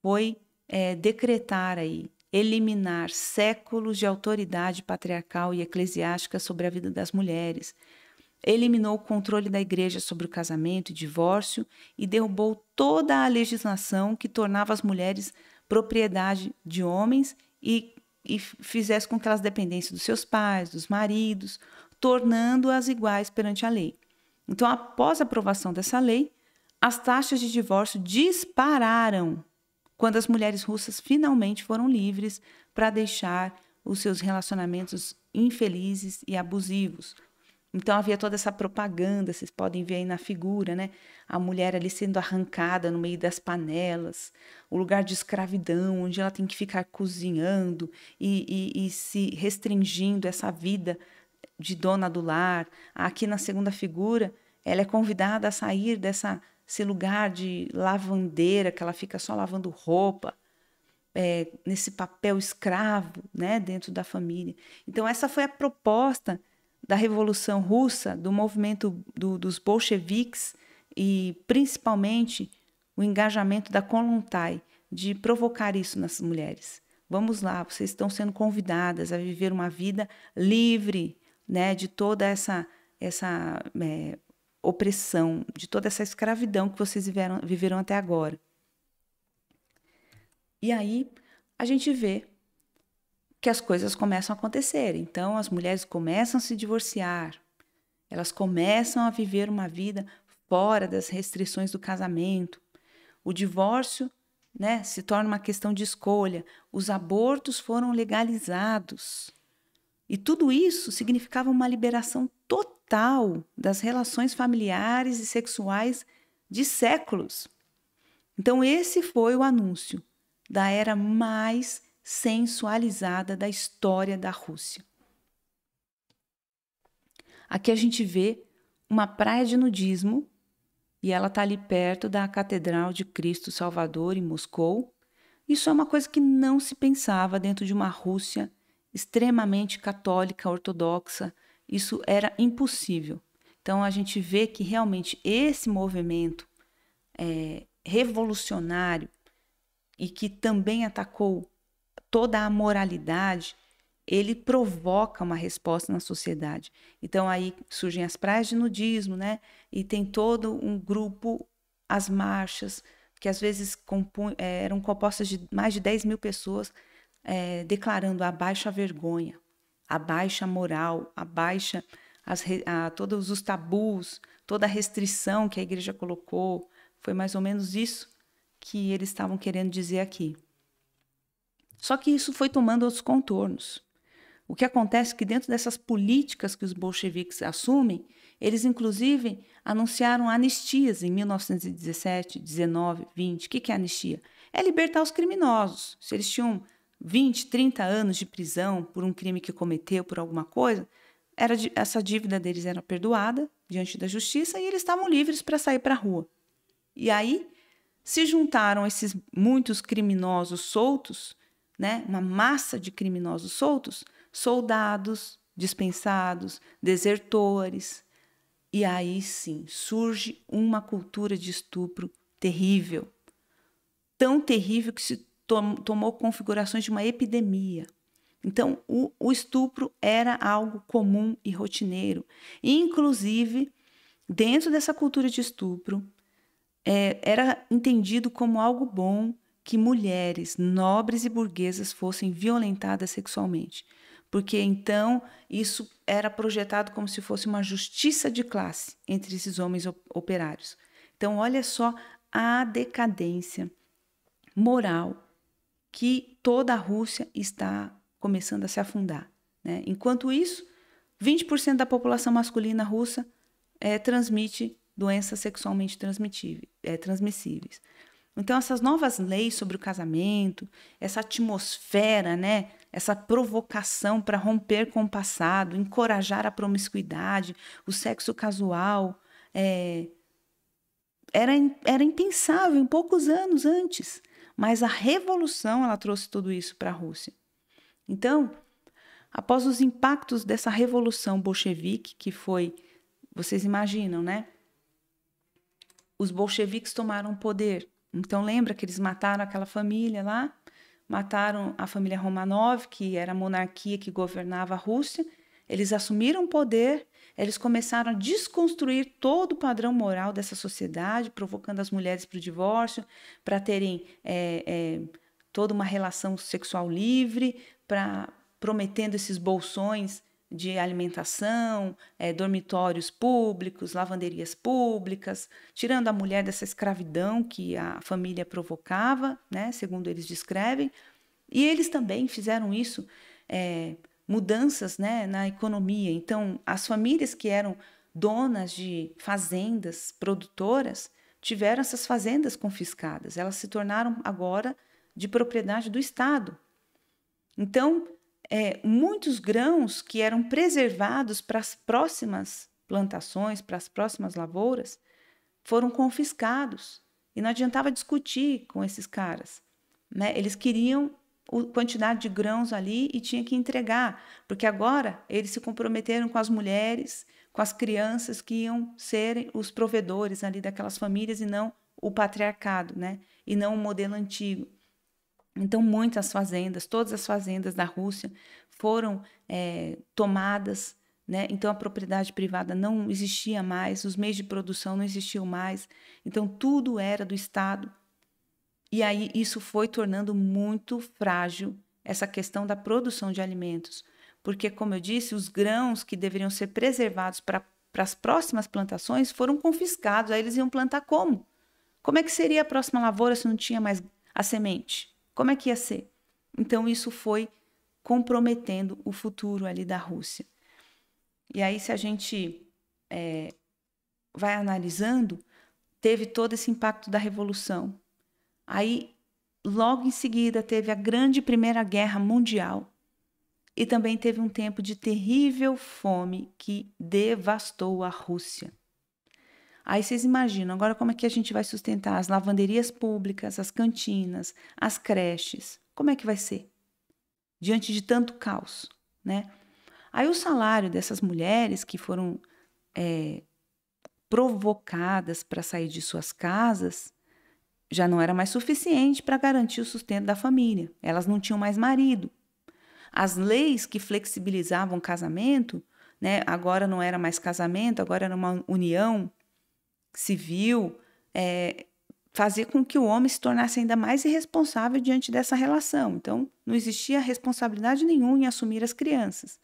foi é, decretar aí, eliminar séculos de autoridade patriarcal e eclesiástica sobre a vida das mulheres, eliminou o controle da igreja sobre o casamento e divórcio e derrubou toda a legislação que tornava as mulheres propriedade de homens e, e fizesse com que elas dependessem dos seus pais, dos maridos, tornando-as iguais perante a lei. Então, após a aprovação dessa lei, as taxas de divórcio dispararam quando as mulheres russas finalmente foram livres para deixar os seus relacionamentos infelizes e abusivos, então havia toda essa propaganda, vocês podem ver aí na figura, né? A mulher ali sendo arrancada no meio das panelas, o lugar de escravidão, onde ela tem que ficar cozinhando e, e, e se restringindo essa vida de dona do lar. Aqui na segunda figura, ela é convidada a sair dessa esse lugar de lavandeira que ela fica só lavando roupa, é, nesse papel escravo, né, dentro da família. Então essa foi a proposta da Revolução Russa, do movimento do, dos bolcheviques e principalmente o engajamento da Kolontai de provocar isso nas mulheres. Vamos lá, vocês estão sendo convidadas a viver uma vida livre, né, de toda essa essa é, opressão, de toda essa escravidão que vocês viveram, viveram até agora. E aí a gente vê que as coisas começam a acontecer. Então, as mulheres começam a se divorciar, elas começam a viver uma vida fora das restrições do casamento. O divórcio né, se torna uma questão de escolha. Os abortos foram legalizados. E tudo isso significava uma liberação total das relações familiares e sexuais de séculos. Então, esse foi o anúncio da era mais sensualizada da história da Rússia. Aqui a gente vê uma praia de nudismo e ela está ali perto da Catedral de Cristo Salvador em Moscou. Isso é uma coisa que não se pensava dentro de uma Rússia extremamente católica, ortodoxa. Isso era impossível. Então a gente vê que realmente esse movimento é, revolucionário e que também atacou toda a moralidade, ele provoca uma resposta na sociedade. Então aí surgem as praias de nudismo, né? E tem todo um grupo, as marchas, que às vezes compunham, eh, eram compostas de mais de 10 mil pessoas é, declarando a baixa vergonha, a baixa moral, a baixa as, a, todos os tabus, toda a restrição que a igreja colocou. Foi mais ou menos isso que eles estavam querendo dizer aqui. Só que isso foi tomando outros contornos. O que acontece é que dentro dessas políticas que os bolcheviques assumem, eles inclusive anunciaram anistias em 1917, 19, 20. O que é anistia? É libertar os criminosos. Se eles tinham 20, 30 anos de prisão por um crime que cometeu, por alguma coisa, era, essa dívida deles era perdoada diante da justiça e eles estavam livres para sair para a rua. E aí se juntaram esses muitos criminosos soltos né, uma massa de criminosos soltos, soldados dispensados, desertores. E aí sim surge uma cultura de estupro terrível. Tão terrível que se tom tomou configurações de uma epidemia. Então, o, o estupro era algo comum e rotineiro. Inclusive, dentro dessa cultura de estupro, é, era entendido como algo bom que mulheres nobres e burguesas fossem violentadas sexualmente, porque então isso era projetado como se fosse uma justiça de classe entre esses homens operários. Então, olha só a decadência moral que toda a Rússia está começando a se afundar. Né? Enquanto isso, 20% da população masculina russa é, transmite doenças sexualmente é, transmissíveis. Então, essas novas leis sobre o casamento, essa atmosfera, né? essa provocação para romper com o passado, encorajar a promiscuidade, o sexo casual, é... era, era impensável em poucos anos antes. Mas a revolução ela trouxe tudo isso para a Rússia. Então, após os impactos dessa revolução bolchevique, que foi, vocês imaginam, né? Os bolcheviques tomaram poder então lembra que eles mataram aquela família lá? Mataram a família Romanov, que era a monarquia que governava a Rússia. Eles assumiram o poder, eles começaram a desconstruir todo o padrão moral dessa sociedade, provocando as mulheres para o divórcio, para terem é, é, toda uma relação sexual livre, para prometendo esses bolsões de alimentação, é, dormitórios públicos, lavanderias públicas, tirando a mulher dessa escravidão que a família provocava, né, segundo eles descrevem. E eles também fizeram isso, é, mudanças né, na economia. Então, as famílias que eram donas de fazendas produtoras tiveram essas fazendas confiscadas. Elas se tornaram agora de propriedade do Estado. Então, é, muitos grãos que eram preservados para as próximas plantações, para as próximas lavouras, foram confiscados. E não adiantava discutir com esses caras. Né? Eles queriam a quantidade de grãos ali e tinha que entregar, porque agora eles se comprometeram com as mulheres, com as crianças que iam serem os provedores ali daquelas famílias e não o patriarcado, né? E não o modelo antigo. Então, muitas fazendas, todas as fazendas da Rússia foram é, tomadas, né? então a propriedade privada não existia mais, os meios de produção não existiam mais, então tudo era do Estado. E aí isso foi tornando muito frágil essa questão da produção de alimentos, porque, como eu disse, os grãos que deveriam ser preservados para as próximas plantações foram confiscados, aí eles iam plantar como? Como é que seria a próxima lavoura se não tinha mais a semente? Como é que ia ser? Então isso foi comprometendo o futuro ali da Rússia. E aí, se a gente é, vai analisando, teve todo esse impacto da Revolução. Aí, logo em seguida, teve a grande Primeira Guerra Mundial. E também teve um tempo de terrível fome que devastou a Rússia. Aí vocês imaginam agora como é que a gente vai sustentar as lavanderias públicas, as cantinas, as creches. Como é que vai ser? Diante de tanto caos, né? Aí o salário dessas mulheres que foram é, provocadas para sair de suas casas já não era mais suficiente para garantir o sustento da família. Elas não tinham mais marido. As leis que flexibilizavam o casamento, né, agora não era mais casamento, agora era uma união civil, é, fazer com que o homem se tornasse ainda mais irresponsável diante dessa relação. Então, não existia responsabilidade nenhuma em assumir as crianças.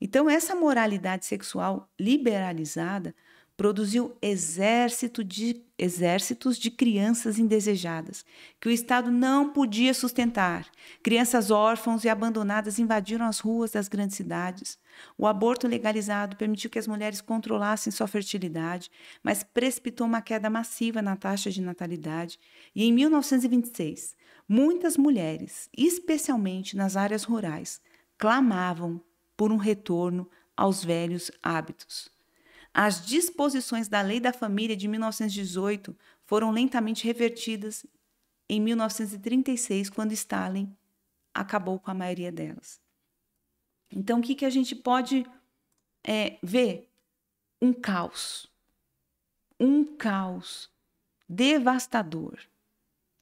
Então, essa moralidade sexual liberalizada produziu exército de, exércitos de crianças indesejadas, que o Estado não podia sustentar. Crianças órfãos e abandonadas invadiram as ruas das grandes cidades. O aborto legalizado permitiu que as mulheres controlassem sua fertilidade, mas precipitou uma queda massiva na taxa de natalidade. E em 1926, muitas mulheres, especialmente nas áreas rurais, clamavam por um retorno aos velhos hábitos as disposições da Lei da Família de 1918 foram lentamente revertidas em 1936, quando Stalin acabou com a maioria delas. Então, o que, que a gente pode é, ver? Um caos. Um caos devastador,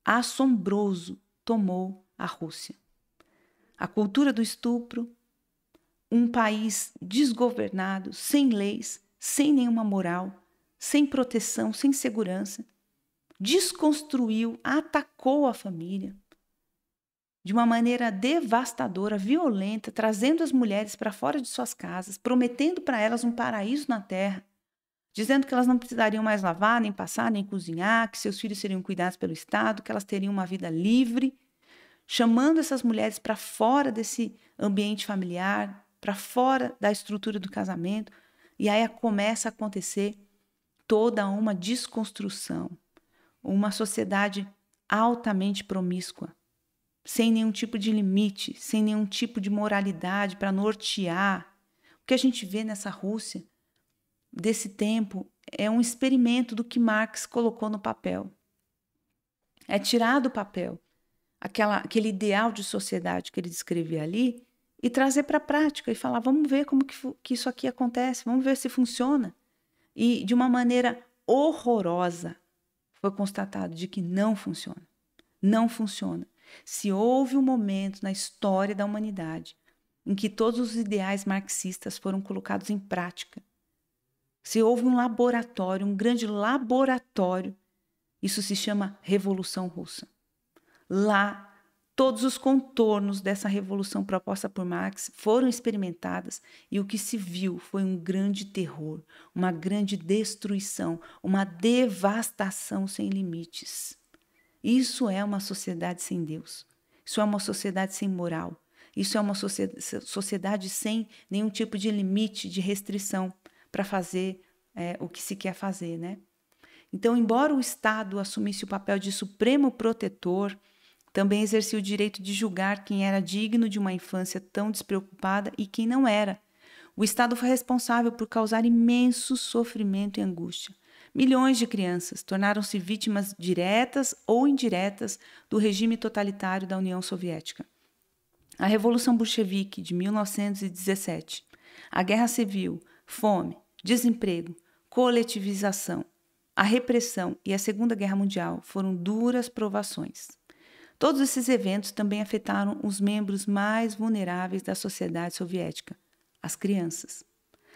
assombroso, tomou a Rússia. A cultura do estupro, um país desgovernado, sem leis, sem nenhuma moral, sem proteção, sem segurança. Desconstruiu, atacou a família de uma maneira devastadora, violenta, trazendo as mulheres para fora de suas casas, prometendo para elas um paraíso na terra, dizendo que elas não precisariam mais lavar, nem passar, nem cozinhar, que seus filhos seriam cuidados pelo Estado, que elas teriam uma vida livre, chamando essas mulheres para fora desse ambiente familiar, para fora da estrutura do casamento, e aí começa a acontecer toda uma desconstrução, uma sociedade altamente promíscua, sem nenhum tipo de limite, sem nenhum tipo de moralidade para nortear. O que a gente vê nessa Rússia desse tempo é um experimento do que Marx colocou no papel. É tirar do papel aquela, aquele ideal de sociedade que ele descrevia ali e trazer para a prática e falar: vamos ver como que, que isso aqui acontece, vamos ver se funciona. E de uma maneira horrorosa foi constatado de que não funciona. Não funciona. Se houve um momento na história da humanidade em que todos os ideais marxistas foram colocados em prática, se houve um laboratório, um grande laboratório, isso se chama Revolução Russa. Lá Todos os contornos dessa revolução proposta por Marx foram experimentadas e o que se viu foi um grande terror, uma grande destruição, uma devastação sem limites. Isso é uma sociedade sem Deus. Isso é uma sociedade sem moral. Isso é uma sociedade sem nenhum tipo de limite, de restrição para fazer é, o que se quer fazer, né? Então, embora o Estado assumisse o papel de supremo protetor, também exercia o direito de julgar quem era digno de uma infância tão despreocupada e quem não era. O Estado foi responsável por causar imenso sofrimento e angústia. Milhões de crianças tornaram-se vítimas diretas ou indiretas do regime totalitário da União Soviética. A Revolução Bolchevique de 1917, a Guerra Civil, fome, desemprego, coletivização, a repressão e a Segunda Guerra Mundial foram duras provações. Todos esses eventos também afetaram os membros mais vulneráveis da sociedade soviética, as crianças.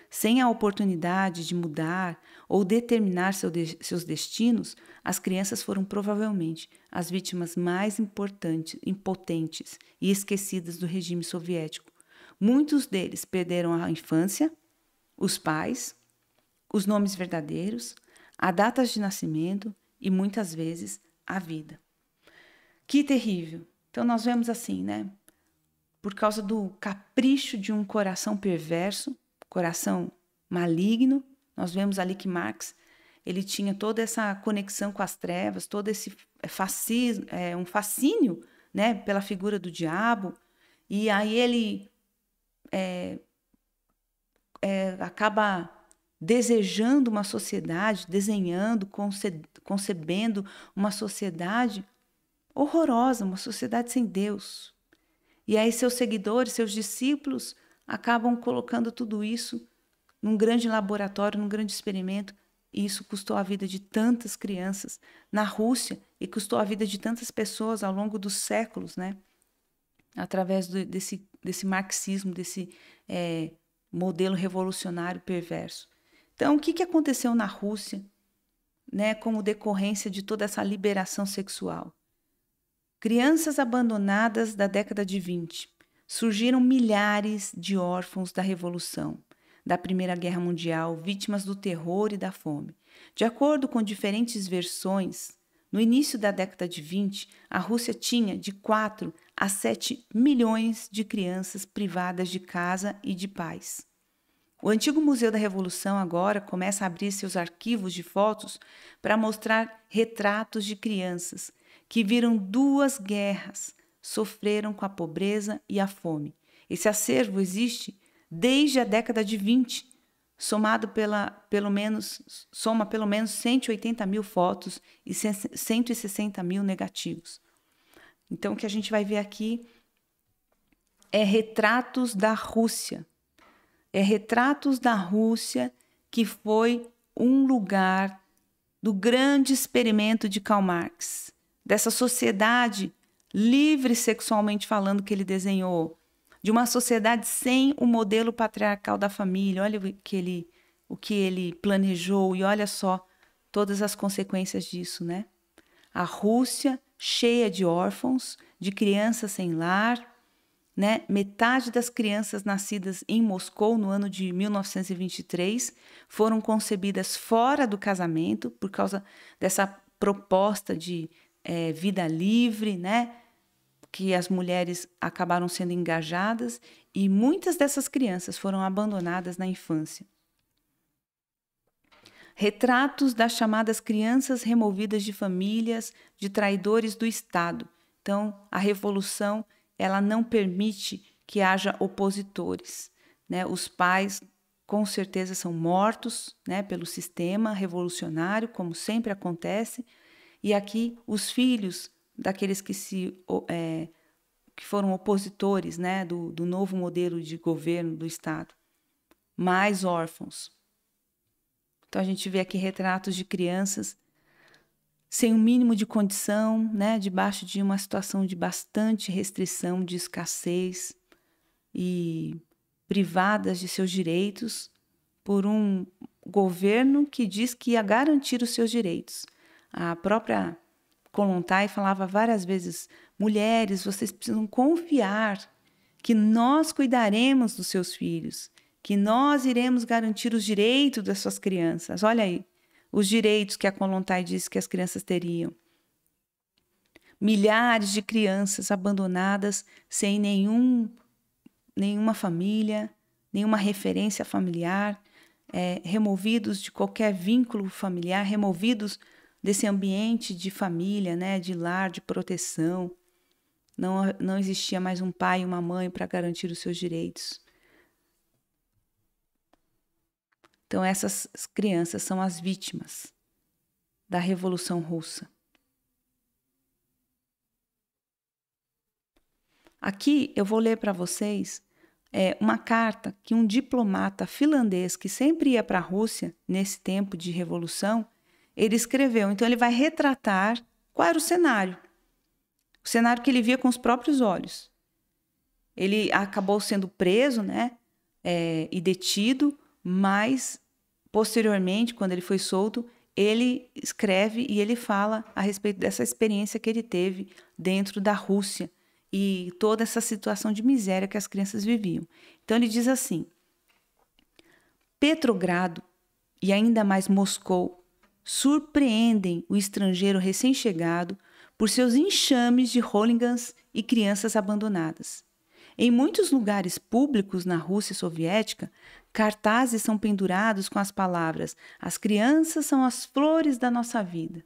Sem a oportunidade de mudar ou determinar seu de seus destinos, as crianças foram provavelmente as vítimas mais importantes, impotentes e esquecidas do regime soviético. Muitos deles perderam a infância, os pais, os nomes verdadeiros, a datas de nascimento e muitas vezes a vida. Que terrível. Então nós vemos assim, né? Por causa do capricho de um coração perverso, coração maligno, nós vemos ali que Marx ele tinha toda essa conexão com as trevas, todo esse fascismo, é, um fascínio, né, pela figura do diabo. E aí ele é, é, acaba desejando uma sociedade, desenhando, concebendo uma sociedade horrorosa, uma sociedade sem Deus. E aí seus seguidores, seus discípulos acabam colocando tudo isso num grande laboratório, num grande experimento, e isso custou a vida de tantas crianças na Rússia e custou a vida de tantas pessoas ao longo dos séculos, né? Através do, desse, desse marxismo, desse é, modelo revolucionário perverso. Então, o que, que aconteceu na Rússia, né, como decorrência de toda essa liberação sexual? Crianças abandonadas da década de 20. Surgiram milhares de órfãos da Revolução, da Primeira Guerra Mundial, vítimas do terror e da fome. De acordo com diferentes versões, no início da década de 20, a Rússia tinha de 4 a 7 milhões de crianças privadas de casa e de pais. O antigo Museu da Revolução agora começa a abrir seus arquivos de fotos para mostrar retratos de crianças que viram duas guerras, sofreram com a pobreza e a fome. Esse acervo existe desde a década de 20, somado pela, pelo menos, soma pelo menos 180 mil fotos e 160 mil negativos. Então, o que a gente vai ver aqui é retratos da Rússia. É retratos da Rússia que foi um lugar do grande experimento de Karl Marx dessa sociedade livre sexualmente falando que ele desenhou, de uma sociedade sem o modelo patriarcal da família. Olha o que ele, o que ele planejou e olha só todas as consequências disso, né? A Rússia cheia de órfãos, de crianças sem lar, né? Metade das crianças nascidas em Moscou no ano de 1923 foram concebidas fora do casamento por causa dessa proposta de é, vida livre, né? Que as mulheres acabaram sendo engajadas e muitas dessas crianças foram abandonadas na infância. Retratos das chamadas crianças removidas de famílias de traidores do Estado. Então, a revolução ela não permite que haja opositores. Né? Os pais, com certeza, são mortos né? pelo sistema revolucionário, como sempre acontece, e aqui os filhos daqueles que se é, que foram opositores né, do, do novo modelo de governo do Estado, mais órfãos. Então a gente vê aqui retratos de crianças sem o um mínimo de condição, né, debaixo de uma situação de bastante restrição, de escassez e privadas de seus direitos por um governo que diz que ia garantir os seus direitos a própria Kolontai falava várias vezes: mulheres, vocês precisam confiar que nós cuidaremos dos seus filhos, que nós iremos garantir os direitos das suas crianças. Olha aí, os direitos que a Kolontai disse que as crianças teriam. Milhares de crianças abandonadas sem nenhum, nenhuma família, nenhuma referência familiar, é, removidos de qualquer vínculo familiar, removidos desse ambiente de família, né, de lar, de proteção. Não, não existia mais um pai e uma mãe para garantir os seus direitos. Então, essas crianças são as vítimas da Revolução Russa. Aqui eu vou ler para vocês é, uma carta que um diplomata finlandês que sempre ia para a Rússia nesse tempo de revolução ele escreveu. Então ele vai retratar qual era o cenário. O cenário que ele via com os próprios olhos. Ele acabou sendo preso, né? É, e detido, mas posteriormente, quando ele foi solto, ele escreve e ele fala a respeito dessa experiência que ele teve dentro da Rússia e toda essa situação de miséria que as crianças viviam. Então ele diz assim: Petrogrado e ainda mais Moscou surpreendem o estrangeiro recém-chegado por seus enxames de hooligans e crianças abandonadas. Em muitos lugares públicos na Rússia soviética, cartazes são pendurados com as palavras: As crianças são as flores da nossa vida.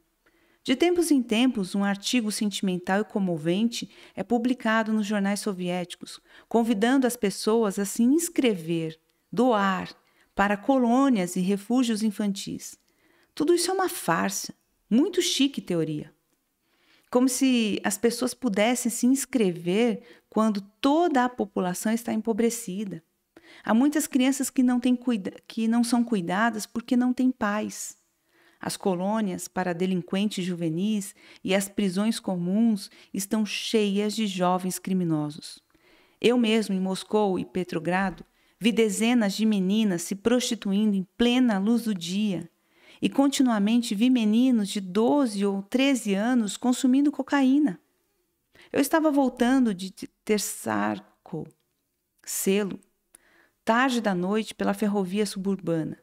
De tempos em tempos, um artigo sentimental e comovente é publicado nos jornais soviéticos, convidando as pessoas a se inscrever, doar para colônias e refúgios infantis. Tudo isso é uma farsa. Muito chique teoria. Como se as pessoas pudessem se inscrever quando toda a população está empobrecida. Há muitas crianças que não, têm cuida que não são cuidadas porque não têm pais. As colônias para delinquentes juvenis e as prisões comuns estão cheias de jovens criminosos. Eu mesmo, em Moscou e Petrogrado, vi dezenas de meninas se prostituindo em plena luz do dia e continuamente vi meninos de 12 ou 13 anos consumindo cocaína. Eu estava voltando de Terceiro selo, tarde da noite pela ferrovia suburbana.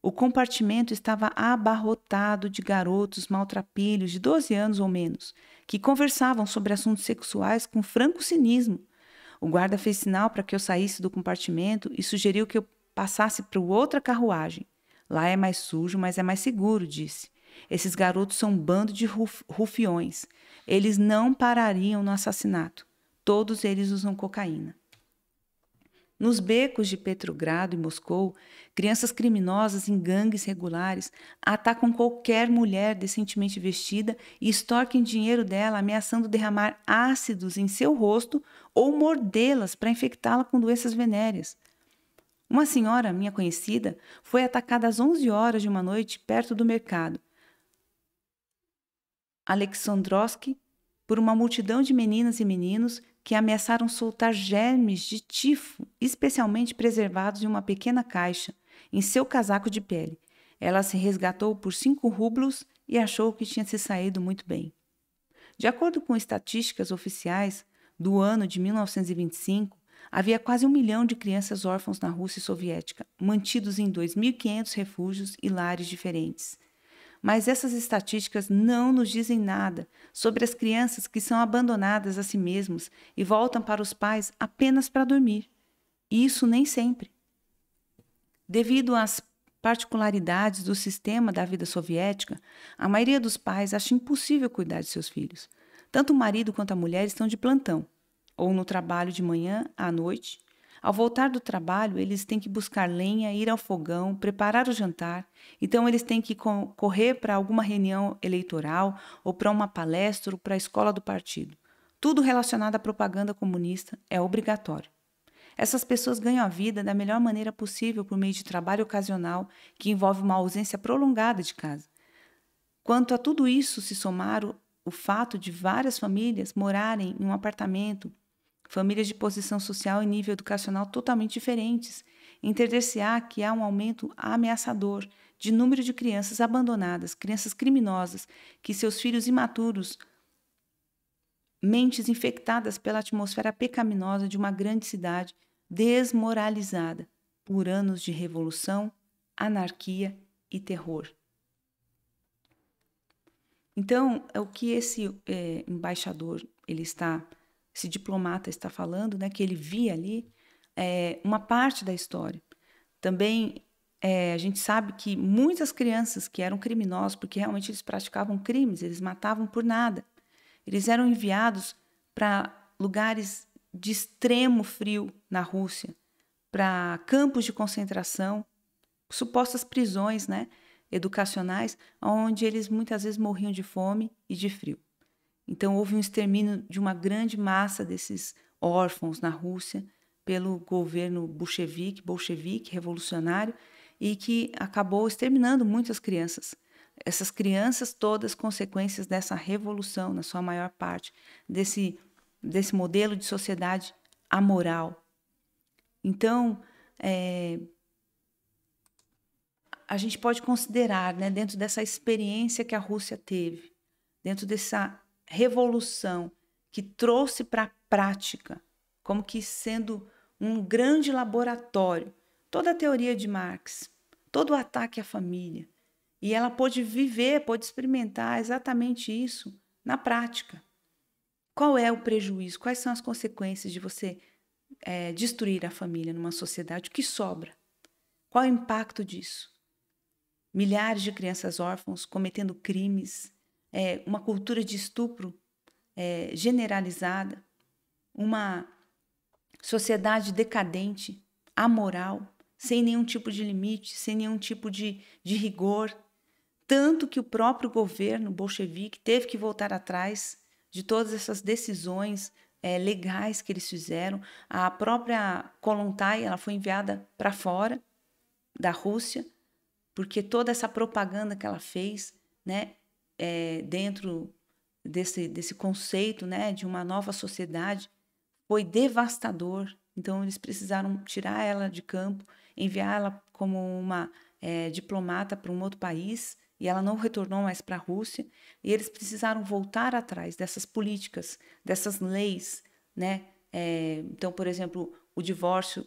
O compartimento estava abarrotado de garotos maltrapilhos de 12 anos ou menos, que conversavam sobre assuntos sexuais com franco cinismo. O guarda fez sinal para que eu saísse do compartimento e sugeriu que eu passasse para outra carruagem. Lá é mais sujo, mas é mais seguro, disse. Esses garotos são um bando de ruf rufiões. Eles não parariam no assassinato. Todos eles usam cocaína. Nos becos de Petrogrado e Moscou, crianças criminosas em gangues regulares atacam qualquer mulher decentemente vestida e extorquem dinheiro dela, ameaçando derramar ácidos em seu rosto ou mordê-las para infectá-la com doenças venéreas. Uma senhora, minha conhecida, foi atacada às 11 horas de uma noite perto do mercado Alexandrovsky, por uma multidão de meninas e meninos que ameaçaram soltar germes de tifo, especialmente preservados em uma pequena caixa, em seu casaco de pele. Ela se resgatou por cinco rublos e achou que tinha se saído muito bem. De acordo com estatísticas oficiais do ano de 1925, Havia quase um milhão de crianças órfãos na Rússia soviética, mantidos em 2.500 refúgios e lares diferentes. Mas essas estatísticas não nos dizem nada sobre as crianças que são abandonadas a si mesmas e voltam para os pais apenas para dormir. E isso nem sempre. Devido às particularidades do sistema da vida soviética, a maioria dos pais acha impossível cuidar de seus filhos. Tanto o marido quanto a mulher estão de plantão, ou no trabalho de manhã à noite. Ao voltar do trabalho, eles têm que buscar lenha, ir ao fogão, preparar o jantar. Então, eles têm que correr para alguma reunião eleitoral ou para uma palestra ou para a escola do partido. Tudo relacionado à propaganda comunista é obrigatório. Essas pessoas ganham a vida da melhor maneira possível por meio de trabalho ocasional que envolve uma ausência prolongada de casa. Quanto a tudo isso, se somar o, o fato de várias famílias morarem em um apartamento famílias de posição social e nível educacional totalmente diferentes. Entender-se-á que há um aumento ameaçador de número de crianças abandonadas, crianças criminosas, que seus filhos imaturos, mentes infectadas pela atmosfera pecaminosa de uma grande cidade desmoralizada por anos de revolução, anarquia e terror. Então, é o que esse é, embaixador ele está esse diplomata está falando, né, que ele via ali, é, uma parte da história. Também é, a gente sabe que muitas crianças que eram criminosos, porque realmente eles praticavam crimes, eles matavam por nada, eles eram enviados para lugares de extremo frio na Rússia, para campos de concentração, supostas prisões, né, educacionais, onde eles muitas vezes morriam de fome e de frio. Então houve um extermínio de uma grande massa desses órfãos na Rússia pelo governo bolchevique, bolchevique revolucionário, e que acabou exterminando muitas crianças. Essas crianças todas consequências dessa revolução, na sua maior parte, desse desse modelo de sociedade amoral. Então, é, a gente pode considerar, né, dentro dessa experiência que a Rússia teve, dentro dessa revolução que trouxe para a prática, como que sendo um grande laboratório, toda a teoria de Marx, todo o ataque à família. E ela pôde viver, pôde experimentar exatamente isso na prática. Qual é o prejuízo? Quais são as consequências de você é, destruir a família numa sociedade? O que sobra? Qual é o impacto disso? Milhares de crianças órfãos cometendo crimes, é, uma cultura de estupro é, generalizada, uma sociedade decadente, amoral, sem nenhum tipo de limite, sem nenhum tipo de, de rigor. Tanto que o próprio governo bolchevique teve que voltar atrás de todas essas decisões é, legais que eles fizeram. A própria Kolontai ela foi enviada para fora da Rússia, porque toda essa propaganda que ela fez né, é, dentro desse, desse conceito né, de uma nova sociedade foi devastador. Então, eles precisaram tirar ela de campo, enviá-la como uma é, diplomata para um outro país, e ela não retornou mais para a Rússia. E eles precisaram voltar atrás dessas políticas, dessas leis. Né? É, então, por exemplo, o divórcio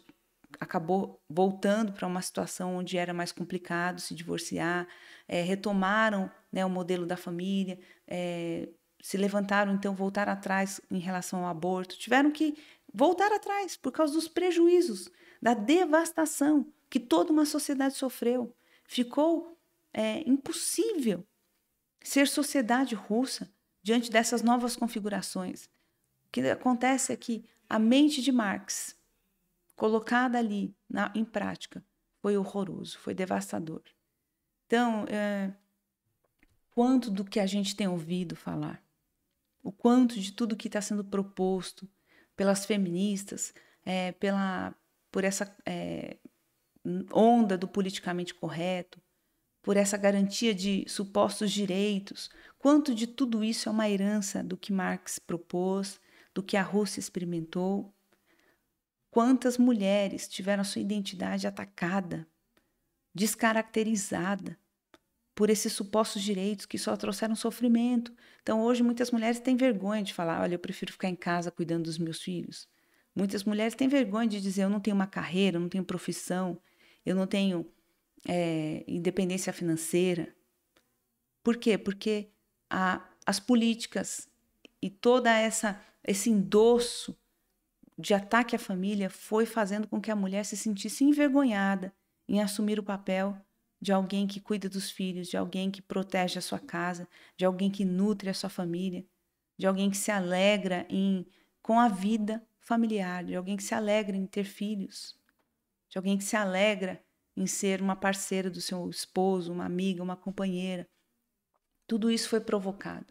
acabou voltando para uma situação onde era mais complicado se divorciar, é, retomaram né, o modelo da família, é, se levantaram, então voltaram atrás em relação ao aborto, tiveram que voltar atrás por causa dos prejuízos, da devastação que toda uma sociedade sofreu. Ficou é, impossível ser sociedade russa diante dessas novas configurações. O que acontece é que a mente de Marx, colocada ali na, em prática foi horroroso, foi devastador. Então, é, quanto do que a gente tem ouvido falar, o quanto de tudo que está sendo proposto pelas feministas, é, pela, por essa é, onda do politicamente correto, por essa garantia de supostos direitos, quanto de tudo isso é uma herança do que Marx propôs, do que a Rússia experimentou, Quantas mulheres tiveram sua identidade atacada, descaracterizada por esses supostos direitos que só trouxeram sofrimento. Então, hoje, muitas mulheres têm vergonha de falar: olha, eu prefiro ficar em casa cuidando dos meus filhos. Muitas mulheres têm vergonha de dizer: eu não tenho uma carreira, eu não tenho profissão, eu não tenho é, independência financeira. Por quê? Porque a, as políticas e toda essa esse endosso de ataque à família foi fazendo com que a mulher se sentisse envergonhada em assumir o papel de alguém que cuida dos filhos, de alguém que protege a sua casa, de alguém que nutre a sua família, de alguém que se alegra em com a vida familiar, de alguém que se alegra em ter filhos, de alguém que se alegra em ser uma parceira do seu esposo, uma amiga, uma companheira. Tudo isso foi provocado.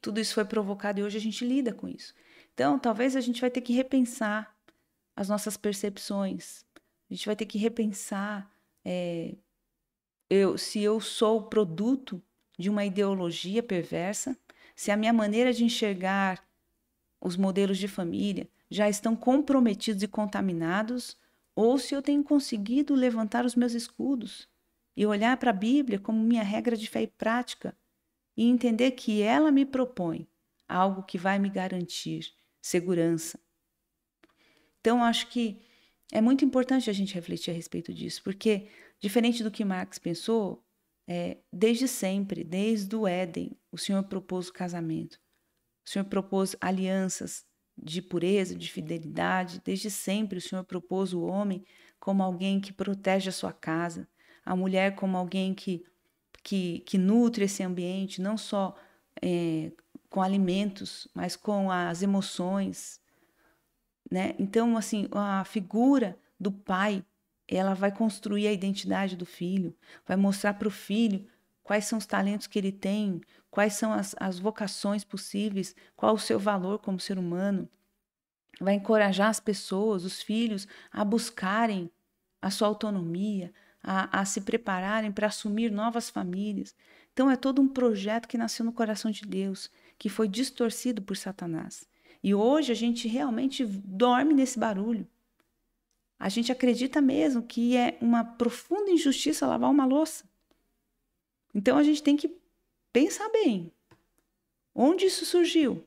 Tudo isso foi provocado e hoje a gente lida com isso. Então, talvez a gente vai ter que repensar as nossas percepções. A gente vai ter que repensar é, eu, se eu sou produto de uma ideologia perversa, se a minha maneira de enxergar os modelos de família já estão comprometidos e contaminados, ou se eu tenho conseguido levantar os meus escudos e olhar para a Bíblia como minha regra de fé e prática e entender que ela me propõe algo que vai me garantir segurança. Então, acho que é muito importante a gente refletir a respeito disso, porque, diferente do que Marx pensou, é, desde sempre, desde o Éden, o Senhor propôs o casamento. O Senhor propôs alianças de pureza, de fidelidade. Desde sempre, o Senhor propôs o homem como alguém que protege a sua casa, a mulher como alguém que, que, que nutre esse ambiente, não só é, com alimentos, mas com as emoções, né? Então, assim, a figura do pai, ela vai construir a identidade do filho, vai mostrar para o filho quais são os talentos que ele tem, quais são as, as vocações possíveis, qual o seu valor como ser humano. Vai encorajar as pessoas, os filhos, a buscarem a sua autonomia, a, a se prepararem para assumir novas famílias. Então, é todo um projeto que nasceu no coração de Deus que foi distorcido por Satanás. E hoje a gente realmente dorme nesse barulho. A gente acredita mesmo que é uma profunda injustiça lavar uma louça. Então a gente tem que pensar bem. Onde isso surgiu?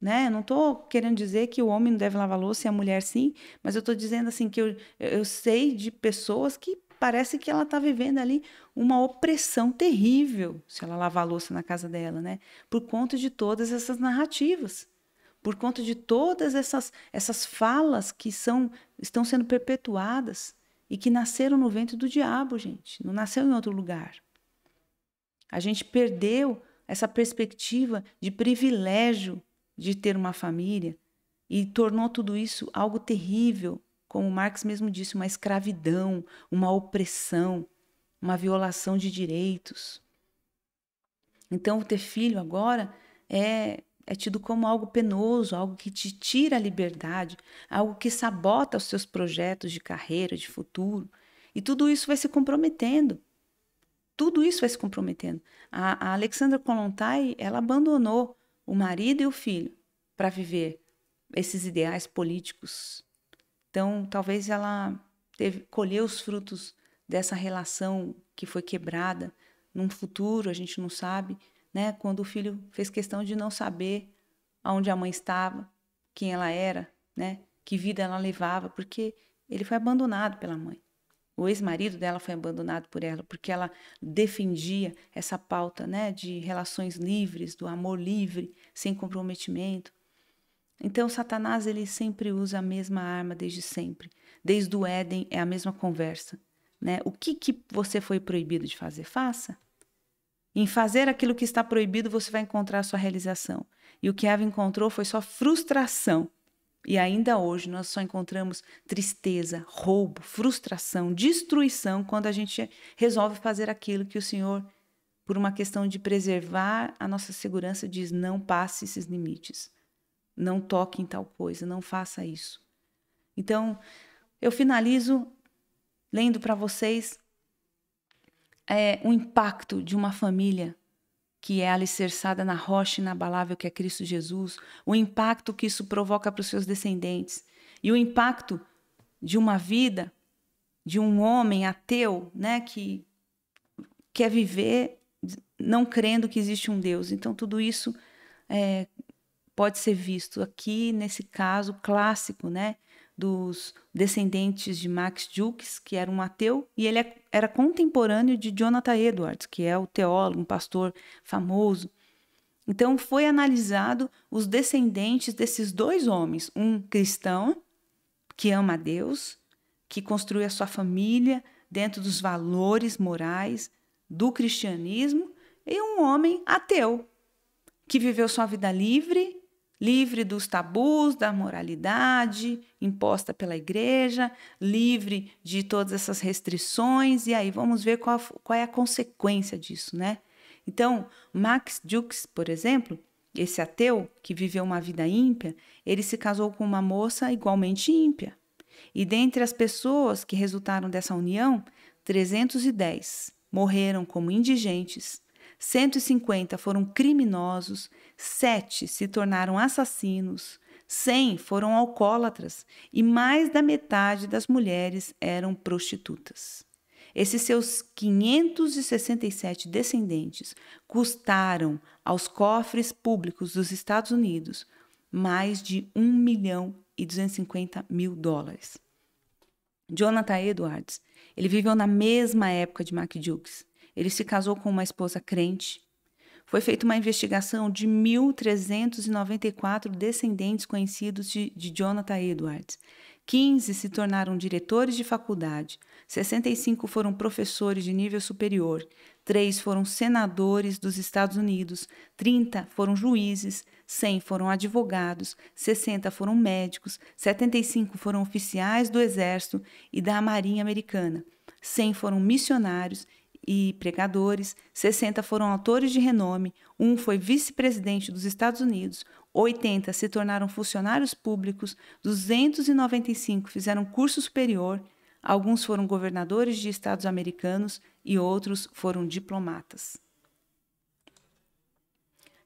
Né? Não estou querendo dizer que o homem não deve lavar louça e a mulher sim, mas eu estou dizendo assim que eu, eu sei de pessoas que parece que ela está vivendo ali uma opressão terrível, se ela lavar a louça na casa dela, né? Por conta de todas essas narrativas, por conta de todas essas, essas falas que são, estão sendo perpetuadas e que nasceram no ventre do diabo, gente. Não nasceu em outro lugar. A gente perdeu essa perspectiva de privilégio de ter uma família e tornou tudo isso algo terrível, como Marx mesmo disse, uma escravidão, uma opressão, uma violação de direitos. Então, ter filho agora é, é tido como algo penoso, algo que te tira a liberdade, algo que sabota os seus projetos de carreira, de futuro. E tudo isso vai se comprometendo. Tudo isso vai se comprometendo. A, a Alexandra Kolontai, ela abandonou o marido e o filho para viver esses ideais políticos então, talvez ela teve, colheu os frutos dessa relação que foi quebrada num futuro, a gente não sabe, né? Quando o filho fez questão de não saber aonde a mãe estava, quem ela era, né? Que vida ela levava, porque ele foi abandonado pela mãe. O ex-marido dela foi abandonado por ela, porque ela defendia essa pauta, né, de relações livres, do amor livre, sem comprometimento. Então Satanás ele sempre usa a mesma arma desde sempre. Desde o Éden é a mesma conversa, né? O que que você foi proibido de fazer, faça. Em fazer aquilo que está proibido, você vai encontrar a sua realização. E o que Eva encontrou foi só frustração. E ainda hoje nós só encontramos tristeza, roubo, frustração, destruição quando a gente resolve fazer aquilo que o Senhor, por uma questão de preservar a nossa segurança, diz: não passe esses limites não toque em tal coisa, não faça isso. Então, eu finalizo lendo para vocês é, o impacto de uma família que é alicerçada na rocha inabalável que é Cristo Jesus, o impacto que isso provoca para os seus descendentes e o impacto de uma vida de um homem ateu, né, que quer viver não crendo que existe um Deus. Então tudo isso é, pode ser visto aqui nesse caso clássico, né? Dos descendentes de Max Jukes, que era um ateu, e ele é, era contemporâneo de Jonathan Edwards, que é o teólogo, um pastor famoso. Então foi analisado os descendentes desses dois homens, um cristão que ama a Deus, que construiu a sua família dentro dos valores morais do cristianismo, e um homem ateu que viveu sua vida livre livre dos tabus, da moralidade imposta pela igreja, livre de todas essas restrições, e aí vamos ver qual, qual é a consequência disso, né? Então, Max Dukes, por exemplo, esse ateu que viveu uma vida ímpia, ele se casou com uma moça igualmente ímpia. E dentre as pessoas que resultaram dessa união, 310 morreram como indigentes, 150 foram criminosos, sete se tornaram assassinos, cem foram alcoólatras e mais da metade das mulheres eram prostitutas. Esses seus 567 descendentes custaram aos cofres públicos dos Estados Unidos mais de 1 milhão e 250 mil dólares. Jonathan Edwards, ele viveu na mesma época de Mac Dukes. Ele se casou com uma esposa crente, foi feita uma investigação de 1.394 descendentes conhecidos de, de Jonathan Edwards. 15 se tornaram diretores de faculdade, 65 foram professores de nível superior, 3 foram senadores dos Estados Unidos, 30 foram juízes, 100 foram advogados, 60 foram médicos, 75 foram oficiais do Exército e da Marinha Americana, 100 foram missionários e pregadores, 60 foram autores de renome, um foi vice-presidente dos Estados Unidos, 80 se tornaram funcionários públicos, 295 fizeram curso superior, alguns foram governadores de estados americanos e outros foram diplomatas.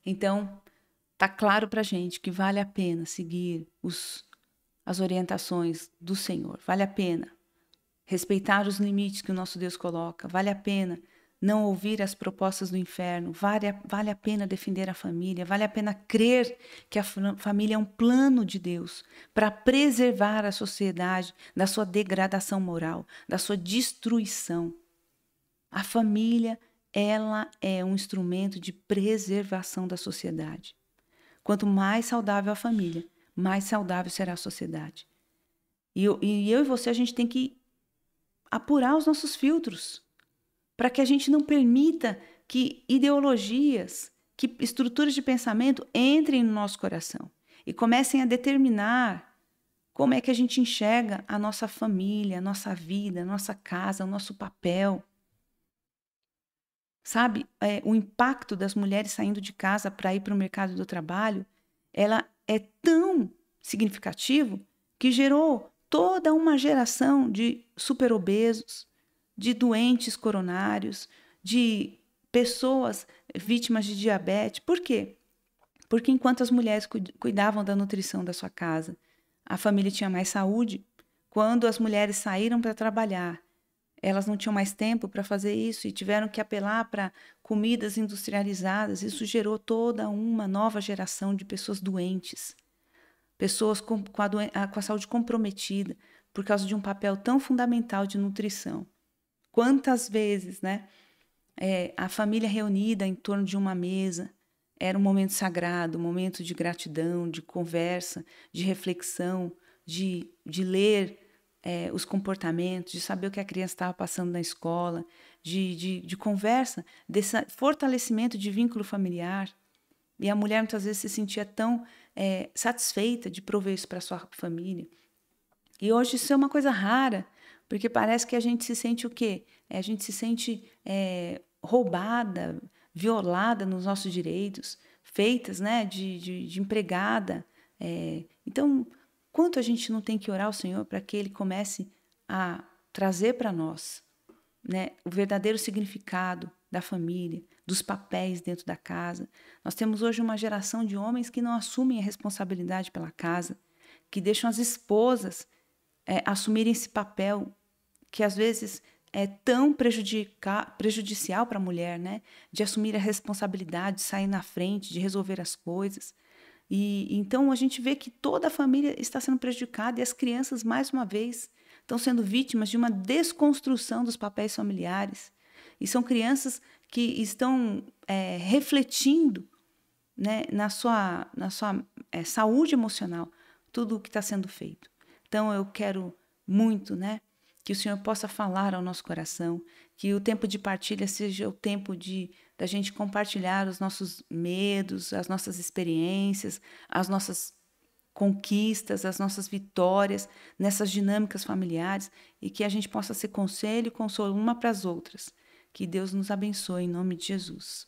Então, tá claro para gente que vale a pena seguir os, as orientações do Senhor, vale a pena respeitar os limites que o nosso Deus coloca, vale a pena não ouvir as propostas do inferno, vale a, vale a pena defender a família, vale a pena crer que a família é um plano de Deus para preservar a sociedade da sua degradação moral, da sua destruição. A família, ela é um instrumento de preservação da sociedade. Quanto mais saudável a família, mais saudável será a sociedade. E eu, e eu e você, a gente tem que apurar os nossos filtros, para que a gente não permita que ideologias, que estruturas de pensamento entrem no nosso coração e comecem a determinar como é que a gente enxerga a nossa família, a nossa vida, a nossa casa, o nosso papel. Sabe, é, o impacto das mulheres saindo de casa para ir para o mercado do trabalho, ela é tão significativo que gerou toda uma geração de superobesos, de doentes coronários, de pessoas vítimas de diabetes. Por quê? Porque enquanto as mulheres cuidavam da nutrição da sua casa, a família tinha mais saúde. Quando as mulheres saíram para trabalhar, elas não tinham mais tempo para fazer isso e tiveram que apelar para comidas industrializadas. Isso gerou toda uma nova geração de pessoas doentes pessoas com, com, a doen- ah, com a saúde comprometida por causa de um papel tão fundamental de nutrição. Quantas vezes, né? É, a família reunida em torno de uma mesa era um momento sagrado, um momento de gratidão, de conversa, de reflexão, de, de ler é, os comportamentos, de saber o que a criança estava passando na escola, de, de, de conversa, desse fortalecimento de vínculo familiar. E a mulher muitas vezes se sentia tão é, satisfeita de prover isso para sua família. E hoje isso é uma coisa rara, porque parece que a gente se sente o quê? É, a gente se sente é, roubada, violada nos nossos direitos, feitas né, de, de, de empregada. É. então, quanto a gente não tem que orar ao Senhor para que Ele comece a trazer para nós né, o verdadeiro significado da família, dos papéis dentro da casa. Nós temos hoje uma geração de homens que não assumem a responsabilidade pela casa, que deixam as esposas é, assumirem esse papel que às vezes é tão prejudicial para a mulher, né? De assumir a responsabilidade, de sair na frente, de resolver as coisas. E então a gente vê que toda a família está sendo prejudicada e as crianças, mais uma vez, estão sendo vítimas de uma desconstrução dos papéis familiares. E são crianças que estão é, refletindo né, na sua, na sua é, saúde emocional tudo o que está sendo feito. Então eu quero muito, né? Que o Senhor possa falar ao nosso coração, que o tempo de partilha seja o tempo de da gente compartilhar os nossos medos, as nossas experiências, as nossas conquistas, as nossas vitórias nessas dinâmicas familiares e que a gente possa ser conselho e consolo uma para as outras. Que Deus nos abençoe em nome de Jesus.